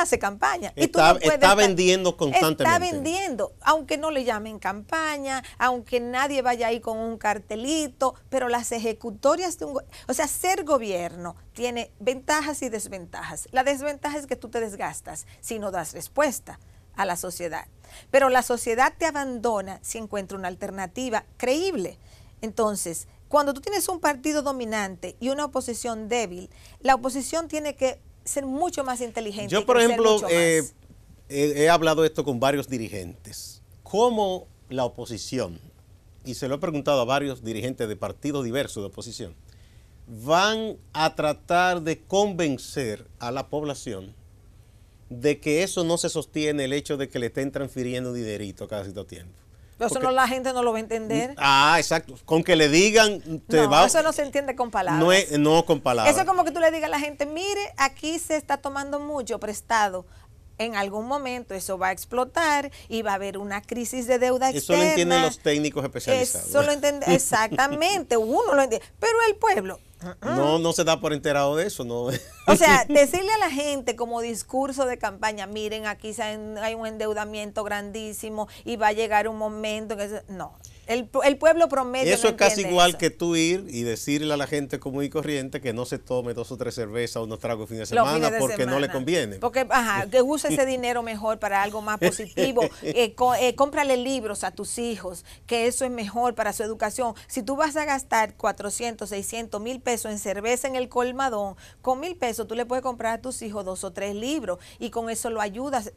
hace campaña. Está, vendiendo constantemente. Está vendiendo, aunque no le llamen campaña, aunque nadie vaya ahí con un cartelito, pero las ejecutorias de un... O sea, ser gobierno tiene ventajas y desventajas. La desventaja es que tú te desgastas si no das respuesta a la sociedad. Pero la sociedad te abandona si encuentra una alternativa creíble. Entonces, cuando tú tienes un partido dominante y una oposición débil, la oposición tiene que ser mucho más inteligente. Yo, por ejemplo, eh, he, hablado esto con varios dirigentes. ¿Cómo la oposición, y se lo he preguntado a varios dirigentes de partidos diversos de oposición, van a tratar de convencer a la población de que eso no se sostiene el hecho de que le estén transfiriendo dinerito cada cierto tiempo? eso la gente no lo va a entender. Ah, exacto. Con que le digan, te no, Eso no se entiende con palabras. No, no con palabras. Eso es como que tú le digas a la gente, mire, aquí se está tomando mucho prestado. En algún momento eso va a explotar y va a haber una crisis de deuda externa. Eso lo entienden los técnicos especializados. Eso lo entiende, exactamente, uno lo entiende. Pero el pueblo, no, no se da por enterado de eso, no. O sea, decirle a la gente como discurso de campaña, miren, aquí hay un endeudamiento grandísimo y va a llegar un momento que no. El, pueblo promedio. Eso es casi igual que tú ir y decirle a la gente común y corriente que no se tome dos o tres cervezas o unos tragos el fin de semana porque no le conviene. Porque, ajá, que use ese dinero mejor para algo más positivo. Eh, eh, cómprale libros a tus hijos, que eso es mejor para su educación. Si tú vas a gastar 400, 600 mil pesos en cerveza en el colmadón, con mil pesos tú le puedes comprar a tus hijos dos o tres libros y con eso lo ayudas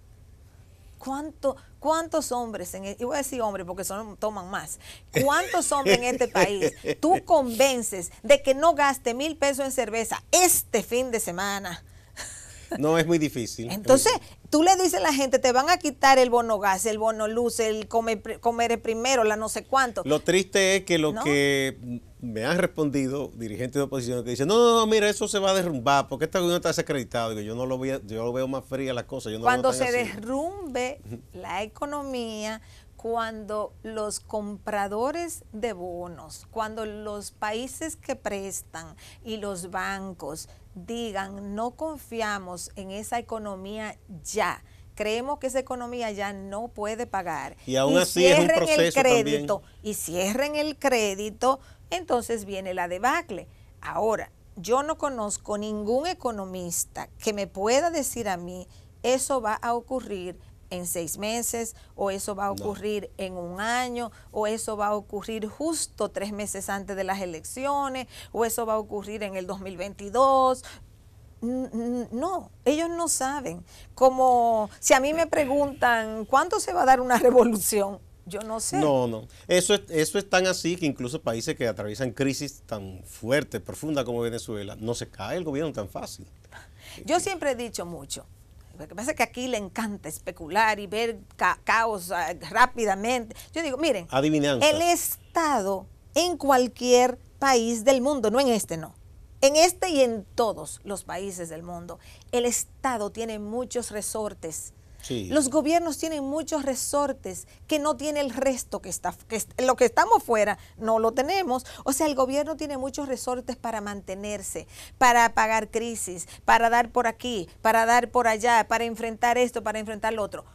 ¿Cuánto, ¿Cuántos hombres, en e, y voy a decir hombres porque son, toman más, cuántos hombres en este país tú convences de que no gaste mil pesos en cerveza este fin de semana? No, es muy difícil. Entonces, tú le dices a la gente, te van a quitar el bono gas, el bono luz, el comer, primero, la no sé cuánto. Lo triste es que lo que me han respondido dirigentes de oposición que dicen, no, no, no, mira, eso se va a derrumbar porque esta gobierno está desacreditado. yo no lo veo yo lo veo más fría la cosa. cuando se derrumbe la economía, cuando los compradores de bonos, cuando los países que prestan y los bancos digan, no confiamos en esa economía ya, creemos que esa economía ya no puede pagar. Y aún así cierren proceso el crédito y cierren el crédito entonces viene la debacle. Ahora, yo no conozco ningún economista que me pueda decir a mí, eso va a ocurrir en seis meses, o eso va a ocurrir en un año, o eso va a ocurrir justo tres meses antes de las elecciones, o eso va a ocurrir en el 2022. No, ellos no saben. Como si a mí me preguntan, ¿cuándo se va a dar una revolución? Yo no sé. No, no. Eso es, eso es tan así que incluso países que atraviesan crisis tan fuerte profunda como Venezuela, no se cae el gobierno tan fácil. Yo siempre he dicho mucho. Lo que pasa es que aquí le encanta especular y ver caos ah, rápidamente. Yo digo, miren, Adivinanza. el Estado en cualquier país del mundo, no en este, no. En este y en todos los países del mundo, el Estado tiene muchos resortes los gobiernos tienen muchos resortes que no tiene el resto que está, lo que estamos fuera no lo tenemos. O sea, el gobierno tiene muchos resortes para mantenerse, para apagar crisis, para dar por aquí, para dar por allá, para enfrentar esto, para enfrentar lo otro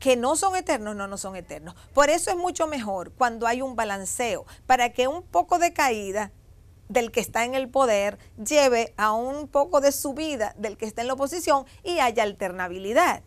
que no son eternos, no, no son eternos. Por eso es mucho mejor cuando hay un balanceo, para que un poco de caída del que está en el poder lleve a un poco de subida del que está en la oposición y haya alternabilidad.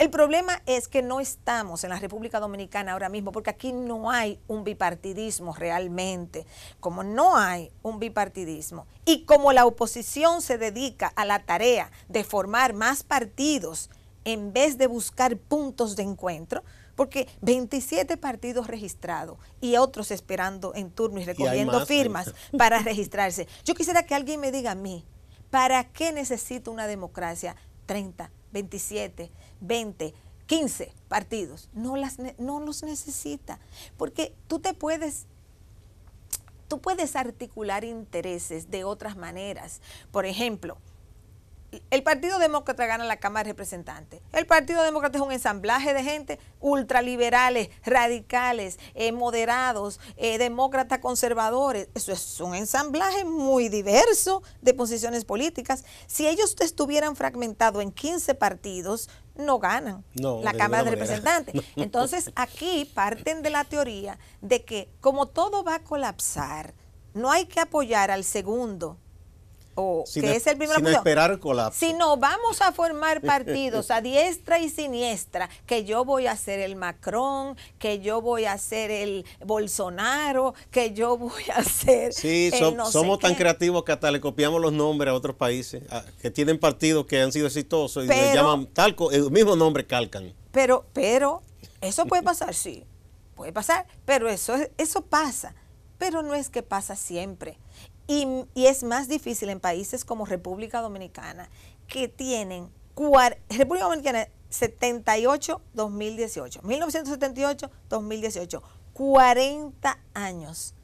El problema es que no estamos en la República Dominicana ahora mismo porque aquí no hay un bipartidismo realmente. Como no hay un bipartidismo y como la oposición se dedica a la tarea de formar más partidos en vez de buscar puntos de encuentro, porque 27 partidos registrados y otros esperando en turno y recogiendo firmas para registrarse. Yo quisiera que alguien me diga a mí, ¿para qué necesito una democracia? 30, 27, 20, 15 partidos. No, las, no los necesita, porque tú te puedes tú puedes articular intereses de otras maneras. Por ejemplo, el Partido Demócrata gana la Cámara de Representantes. El Partido Demócrata es un ensamblaje de gente ultraliberales, radicales, eh, moderados, eh, demócratas conservadores. Eso es un ensamblaje muy diverso de posiciones políticas. Si ellos estuvieran fragmentados en 15 partidos, no ganan la Cámara de Representantes. Entonces aquí parten de la teoría de que como todo va a colapsar, no hay que apoyar al segundo o que es el esperar colapso. Si no vamos a formar partidos a diestra y siniestra, que yo voy a ser el Macron, que yo voy a ser el Bolsonaro, que yo voy a ser Sí, somos tan creativos que hasta le copiamos los nombres a otros países que tienen partidos que han sido exitosos y le llaman tal el mismo nombre calcan. Pero pero eso puede pasar, sí. Puede pasar, pero eso eso pasa, pero no es que pasa siempre. Y, es más difícil en países como República Dominicana, que tienen República Dominicana 78 2018, 1978 2018, 40 años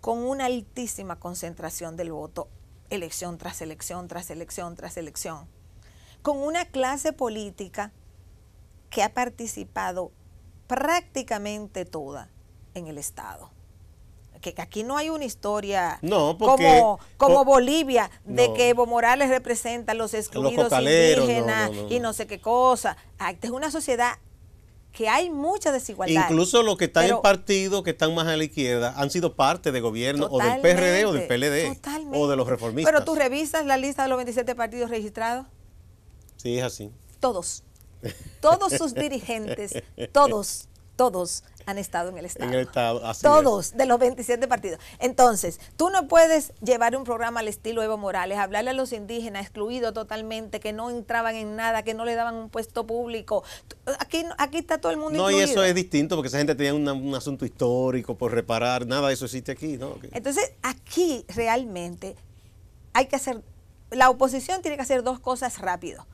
con una altísima concentración del voto, elección tras elección, tras elección, tras elección, con una clase política que ha participado prácticamente toda en el Estado que, aquí no hay una historia como, como Bolivia, de que Evo Morales representa a los excluidos indígenas y no sé qué cosa. Ah, es una sociedad que hay mucha desigualdad. Incluso los que están en partidos que están más a la izquierda han sido parte de gobierno o del PRD o del PLD totalmente. o de los reformistas. Pero tú revisas la lista de los 27 partidos registrados. Sí, es así. Todos. Todos sus dirigentes, todos, todos han estado en el Estado. En Todos de los 27 partidos. Entonces, tú no puedes llevar un programa al estilo Evo Morales, hablarle a los indígenas excluidos totalmente, que no entraban en nada, que no le daban un puesto público. Aquí, aquí está todo el mundo No, y eso es distinto porque esa gente tenía un asunto histórico por reparar, nada de eso existe aquí, ¿no? Entonces, aquí realmente hay que hacer, la oposición tiene que hacer dos cosas rápido.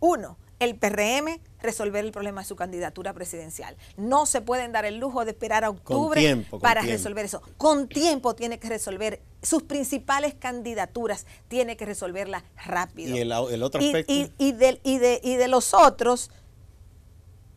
Uno, el PRM resolver el problema de su candidatura presidencial. No se pueden dar el lujo de esperar a octubre para resolver eso. Con tiempo tiene que resolver sus principales candidaturas, tiene que resolverlas rápido. Y el, otro aspecto. Y, y, de, y de los otros,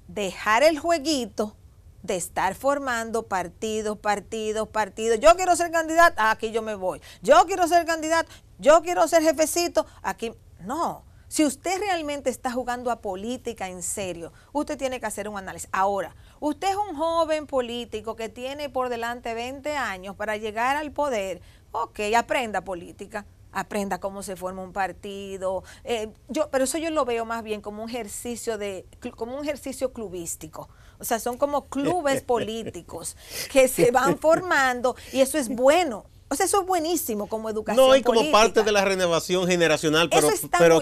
dejar el jueguito de estar formando partidos, partidos, partidos. Yo quiero ser candidato, aquí yo me voy. Yo quiero ser candidato, yo quiero ser jefecito, aquí no. Si usted realmente está jugando a política en serio, usted tiene que hacer un análisis. Ahora, usted es un joven político que tiene por delante 20 años para llegar al poder. Ok, aprenda política aprenda cómo se forma un partido. Eh, yo, pero eso yo lo veo más bien como un ejercicio de, como un ejercicio clubístico. O sea, son como clubes políticos que se van formando y eso es bueno. O sea, eso es buenísimo como educación. No, y como parte de la renovación generacional, pero, pero,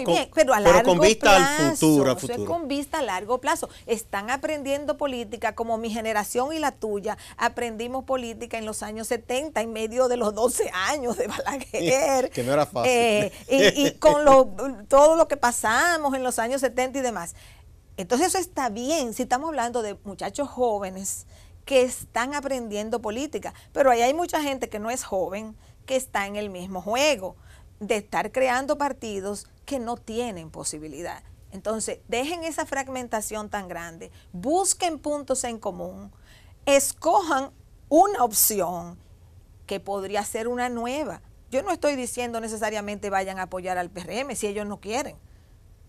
con, vista al futuro, futuro. es con vista a largo plazo. Están aprendiendo política como mi generación y la tuya. Aprendimos política en los años 70, en medio de los 12 años de Balaguer. que no era fácil. Eh, y, con lo, todo lo que pasamos en los años 70 y demás. Entonces eso está bien si estamos hablando de muchachos jóvenes que están aprendiendo política, pero ahí hay mucha gente que no es joven, que está en el mismo juego de estar creando partidos que no tienen posibilidad. Entonces, dejen esa fragmentación tan grande, busquen puntos en común, escojan una opción que podría ser una nueva. Yo no estoy diciendo necesariamente vayan a apoyar al PRM si ellos no quieren.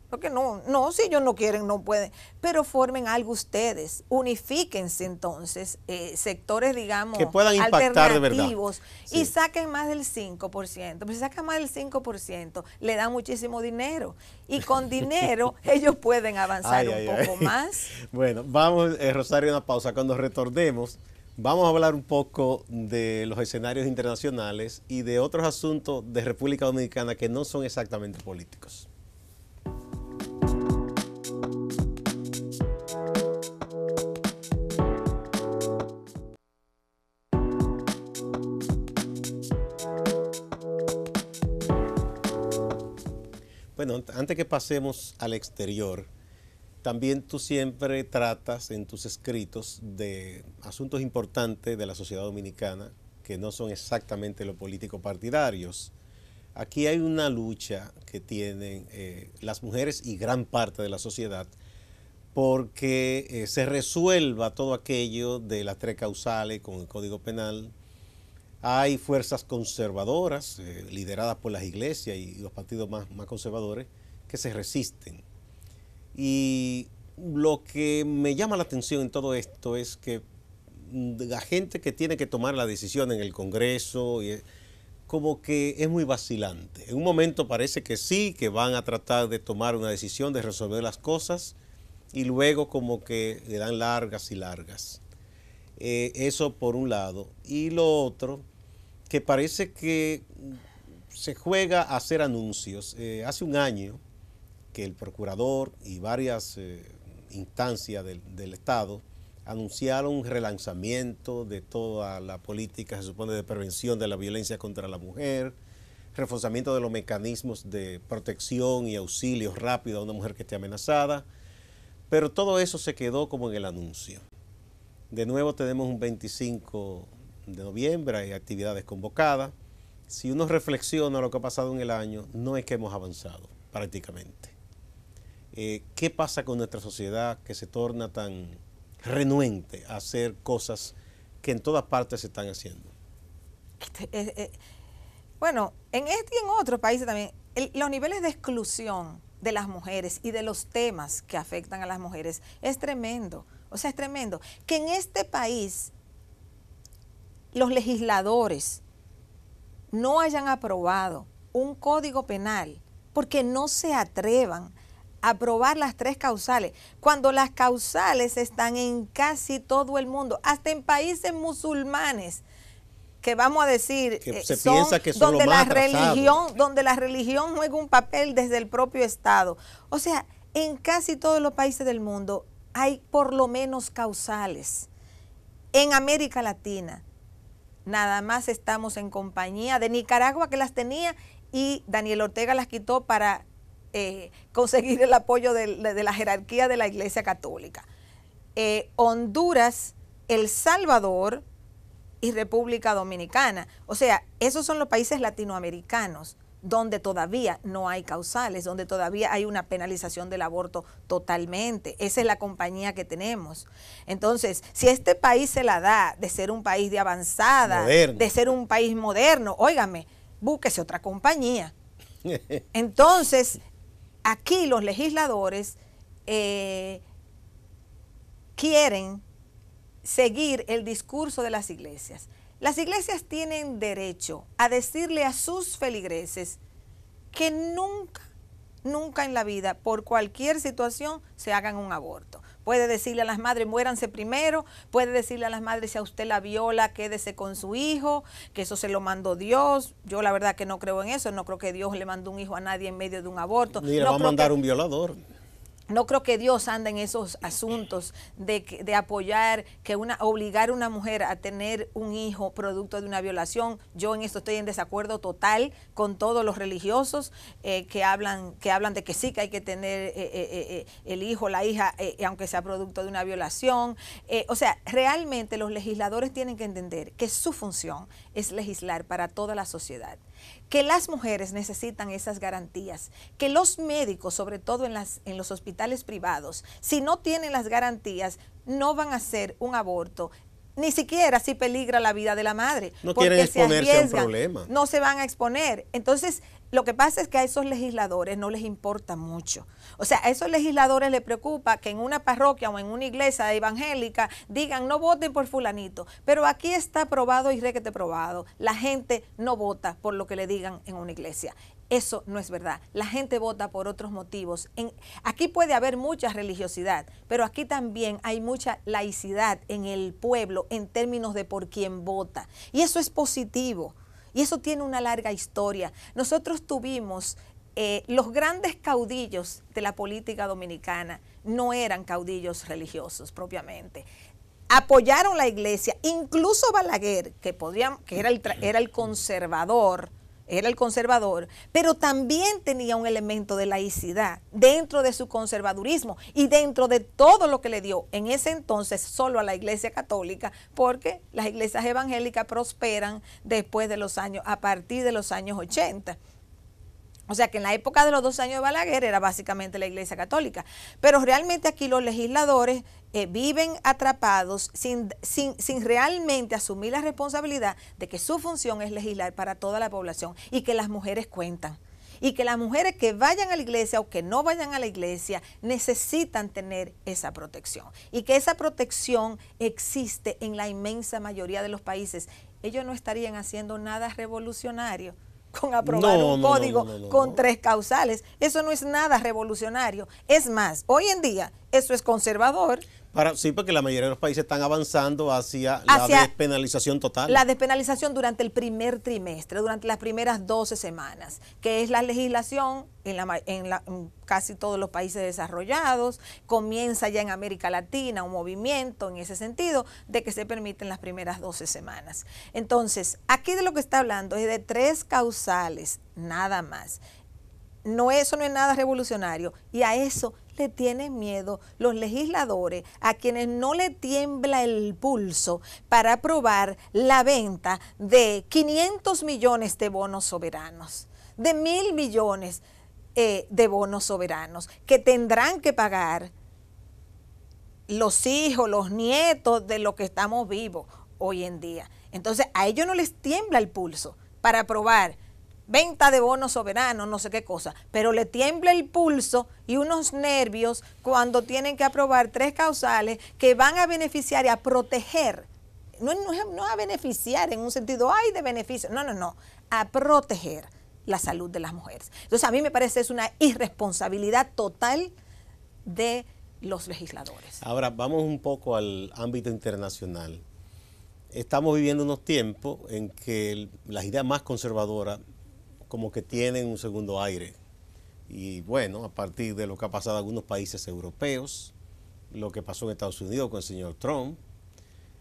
Porque no, no, si ellos no quieren, no pueden. Pero formen algo ustedes, unifíquense entonces, eh, sectores, digamos, que puedan alternativos, y saquen más del 5%. si sacan más del 5%, le dan muchísimo dinero. Y con dinero ellos pueden avanzar un poco más. Bueno, vamos, eh, Rosario, una pausa. Cuando retornemos, vamos a hablar un poco de los escenarios internacionales y de otros asuntos de República Dominicana que no son exactamente políticos. Bueno, antes que pasemos al exterior, también tú siempre tratas en tus escritos de asuntos importantes de la sociedad dominicana que no son exactamente los políticos partidarios. Aquí hay una lucha que tienen eh, las mujeres y gran parte de la sociedad porque eh, se resuelva todo aquello de las tres causales con el Código Penal. Hay fuerzas conservadoras, eh, lideradas por las iglesias y los partidos más, más conservadores, que se resisten. Y lo que me llama la atención en todo esto es que mm, la gente que tiene que tomar la decisión en el Congreso y como que es muy vacilante. En un momento parece que sí, que van a tratar de tomar una decisión, de resolver las cosas, y luego como que le dan largas y largas. Eh, eso por un lado. Y lo otro, que parece que se juega a hacer anuncios. Eh, hace un año que el procurador y varias eh, instancias del, del Estado anunciaron relanzamiento de toda la política, se supone, de prevención de la violencia contra la mujer, reforzamiento de los mecanismos de protección y auxilio rápido a una mujer que esté amenazada, pero todo eso se quedó como en el anuncio. De nuevo tenemos un 25 de noviembre, hay actividades convocadas. Si uno reflexiona lo que ha pasado en el año, no es que hemos avanzado prácticamente. Eh, ¿Qué pasa con nuestra sociedad que se torna tan renuente a hacer cosas que en todas partes se están haciendo. Este, eh, eh, bueno, en este y en otros países también, los niveles de exclusión de las mujeres y de los temas que afectan a las mujeres es tremendo. O sea, es tremendo. Que en este país los legisladores no hayan aprobado un código penal porque no se atrevan a aprobar las tres causales, cuando las causales están en casi todo el mundo, hasta en países musulmanes que vamos a decir eh, donde la religión donde la religión juega un papel desde el propio estado o sea en casi todos los países del mundo hay por lo menos causales en América Latina nada más estamos en compañía de Nicaragua que las tenía y Daniel Ortega las quitó para eh, conseguir el apoyo de, la jerarquía de la Iglesia Católica. Eh, Honduras, El Salvador y República Dominicana. O sea, esos son los países latinoamericanos donde todavía no hay causales, donde todavía hay una penalización del aborto totalmente. Esa es la compañía que tenemos. Entonces, si este país se la da de ser un país de avanzada, de ser un país moderno, óigame, búsquese otra compañía. Entonces, aquí los legisladores eh, quieren seguir el discurso de las iglesias. Las iglesias tienen derecho a decirle a sus feligreses que nunca, nunca en la vida, por cualquier situación, se hagan un aborto. Puede decirle a las madres, muéranse primero. Puede decirle a las madres, si a usted la viola, quédese con su hijo, que eso se lo mandó Dios. Yo la verdad que no creo en eso. No creo que Dios le mandó un hijo a nadie en medio de un aborto. y no va a mandar un violador. No creo que Dios anda en esos asuntos de, de, apoyar, que una, obligar a una mujer a tener un hijo producto de una violación. Yo en esto estoy en desacuerdo total con todos los religiosos eh, que, hablan, que hablan de que sí, que hay que tener eh, eh, el hijo, la hija, aunque sea producto de una violación. o sea, realmente los legisladores tienen que entender que su función es legislar para toda la sociedad que las mujeres necesitan esas garantías, que los médicos, sobre todo en, las, en los hospitales privados, si no tienen las garantías, no van a hacer un aborto ni siquiera si peligra la vida de la madre. No porque quieren exponerse se a un problema. No se van a exponer. Entonces, lo que pasa es que a esos legisladores no les importa mucho. O sea, a esos legisladores les preocupa que en una parroquia o en una iglesia evangélica digan no voten por fulanito. Pero aquí está probado y requete probado. La gente no vota por lo que le digan en una iglesia. Eso no es verdad. La gente vota por otros motivos. aquí puede haber mucha religiosidad, pero aquí también hay mucha laicidad en el pueblo en términos de por quién vota. Y eso es positivo. Y eso tiene una larga historia. Nosotros tuvimos eh, los grandes caudillos de la política dominicana, no eran caudillos religiosos propiamente. Apoyaron la iglesia, incluso Balaguer, que, que era, el, era el conservador, era el conservador, pero también tenía un elemento de laicidad dentro de su conservadurismo y dentro de todo lo que le dio en ese entonces solo a la Iglesia Católica, porque las iglesias evangélicas prosperan después de los años, a partir de los años 80. O sea que en la época de los dos años de Balaguer era básicamente la Iglesia Católica. Pero realmente aquí los legisladores eh, viven atrapados sin realmente asumir la responsabilidad de que su función es legislar para toda la población y que las mujeres cuentan y que las mujeres que vayan a la iglesia o que no vayan a la iglesia necesitan tener esa protección y que esa protección existe en la inmensa mayoría de los países. Ellos no estarían haciendo nada revolucionario con aprobar un código con tres causales. Eso no es nada revolucionario. Es más, hoy en día eso es conservador. Para, sí, porque la mayoría de los países están avanzando hacia, la despenalización total. La despenalización durante el primer trimestre, durante las primeras 12 semanas, que es la legislación en, en, en casi todos los países desarrollados. Comienza ya en América Latina un movimiento en ese sentido de que se permiten las primeras 12 semanas. Entonces, aquí de lo que está hablando es de tres causales, nada más no eso no es nada revolucionario y a eso le tienen miedo los legisladores, a quienes no le tiembla el pulso para aprobar la venta de 500 millones de bonos soberanos, de mil millones eh, de bonos soberanos que tendrán que pagar los hijos, los nietos de los que estamos vivos hoy en día. Entonces a ellos no les tiembla el pulso para aprobar venta de bonos soberanos, no sé qué cosa, pero le tiembla el pulso y unos nervios cuando tienen que aprobar tres causales que van a beneficiar y a proteger, no, a beneficiar en un sentido, hay de beneficio, no, no, no, a proteger la salud de las mujeres. Entonces a mí me parece es una irresponsabilidad total de los legisladores. Ahora vamos un poco al ámbito internacional. Estamos viviendo unos tiempos en que las ideas más conservadoras como que tienen un segundo aire. Y bueno, a partir de lo que ha pasado en algunos países europeos, lo que pasó en Estados Unidos con el señor Trump,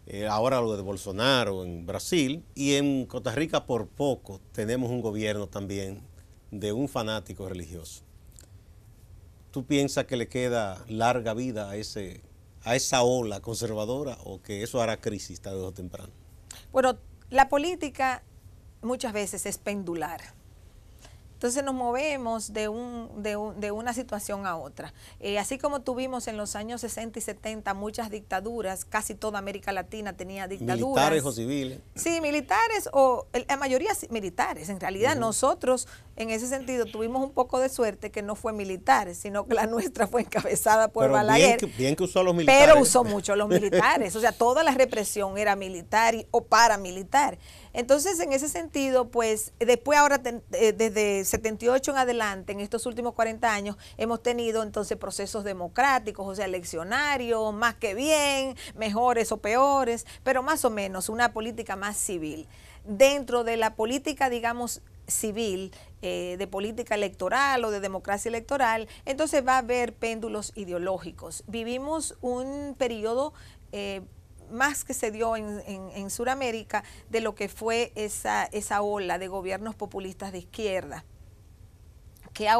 eh, ahora lo de Bolsonaro en Brasil, y en Costa Rica por poco tenemos un gobierno también de un fanático religioso. ¿Tú piensas que le queda larga vida a, ese, a esa ola conservadora o que eso hará crisis tarde o temprano? Bueno, la política muchas veces es pendular. Entonces nos movemos de, un, de, de una situación a otra. Eh, así como tuvimos en los años 60 y 70 muchas dictaduras, casi toda América Latina tenía dictaduras. Militares o civiles. Sí, militares o la mayoría militares. En realidad nosotros en ese sentido tuvimos un poco de suerte que no fue militar, sino que la nuestra fue encabezada por Balaguer. Bien que, bien que usó los militares. Pero usó mucho los militares. O sea, toda la represión era militar o paramilitar. Entonces, en ese sentido, pues después ahora, eh, desde 78 en adelante, en estos últimos 40 años, hemos tenido entonces procesos democráticos, o sea, eleccionarios, más que bien, mejores o peores, pero más o menos una política más civil. Dentro de la política, digamos, civil, eh, de política electoral o de democracia electoral, entonces va a haber péndulos ideológicos. Vivimos un periodo... Eh, más que se dio en, en, Sudamérica de lo que fue esa, esa ola de gobiernos populistas de izquierda. Que,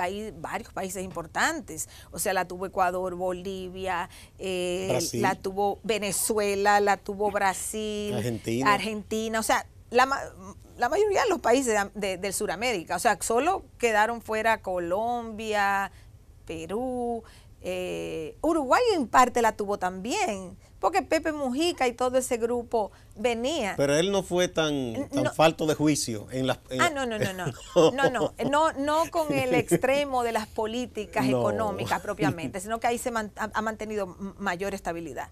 hay varios países importantes. O sea, la tuvo Ecuador, Bolivia, eh, la tuvo Venezuela, la tuvo Brasil, Argentina. Argentina. O sea, la, la mayoría de los países de, del Suramérica, o sea, solo quedaron fuera Colombia, Perú, eh, Uruguay en parte la tuvo también, porque Pepe Mujica y todo ese grupo venía. Pero él no fue tan, tan falto de juicio en las... ah, no, no, no, no, no, no, no, no con el extremo de las políticas económicas propiamente, sino que ahí se ha, mantenido mayor estabilidad,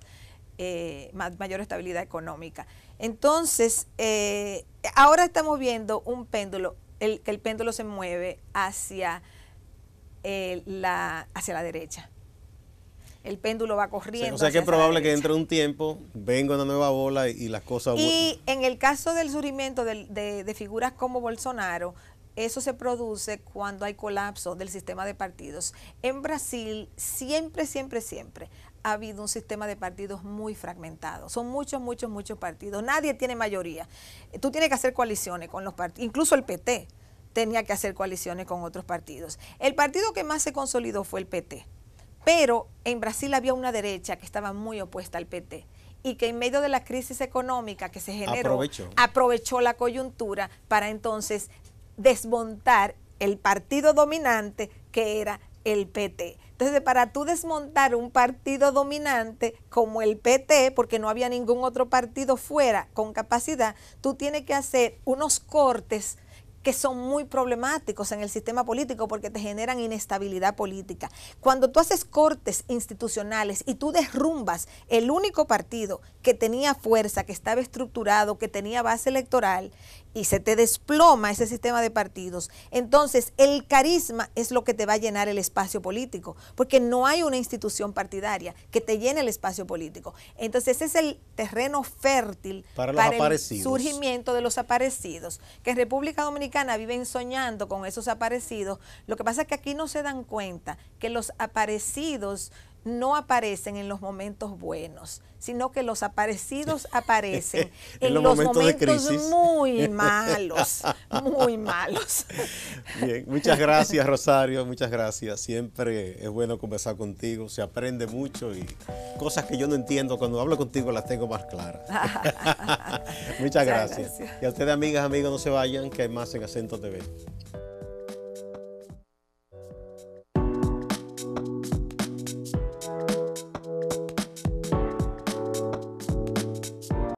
eh, mayor estabilidad económica. Entonces, eh, ahora estamos viendo un péndulo, el, que el péndulo se mueve hacia, eh, la, hacia la derecha. El péndulo va corriendo. O sea, o sea que es probable que dentro de un tiempo venga una nueva bola y, las cosas... Y en el caso del surgimiento de figuras como Bolsonaro, eso se produce cuando hay colapso del sistema de partidos. En Brasil, siempre, siempre, siempre ha habido un sistema de partidos muy fragmentado. Son muchos, muchos, muchos partidos. Nadie tiene mayoría. Eh, tú tienes que hacer coaliciones con los partidos, incluso el PT tenía que hacer coaliciones con otros partidos. El partido que más se consolidó fue el PT, pero en Brasil había una derecha que estaba muy opuesta al PT y que en medio de la crisis económica que se generó, aprovechó, la coyuntura para entonces desmontar el partido dominante que era el PT. Entonces, para tú desmontar un partido dominante como el PT, porque no había ningún otro partido fuera con capacidad, tú tienes que hacer unos cortes que son muy problemáticos en el sistema político porque te generan inestabilidad política. Cuando tú haces cortes institucionales y tú derrumbas el único partido que tenía fuerza, que estaba estructurado, que tenía base electoral y se te desploma ese sistema de partidos, entonces el carisma es lo que te va a llenar el espacio político, porque no hay una institución partidaria que te llene el espacio político. Entonces ese es el terreno fértil para, el surgimiento de los aparecidos, que en República Dominicana viven soñando con esos aparecidos. Lo que pasa es que aquí no se dan cuenta que los aparecidos no aparecen en los momentos buenos, sino que los aparecidos aparecen en, los momentos, muy malos, muy malos. Bien, muchas gracias Rosario, muchas gracias. Siempre es bueno conversar contigo, se aprende mucho y cosas que yo no entiendo cuando hablo contigo las tengo más claras. muchas gracias. gracias. Y a ustedes amigas, amigos, no se vayan, que hay más en Acento TV.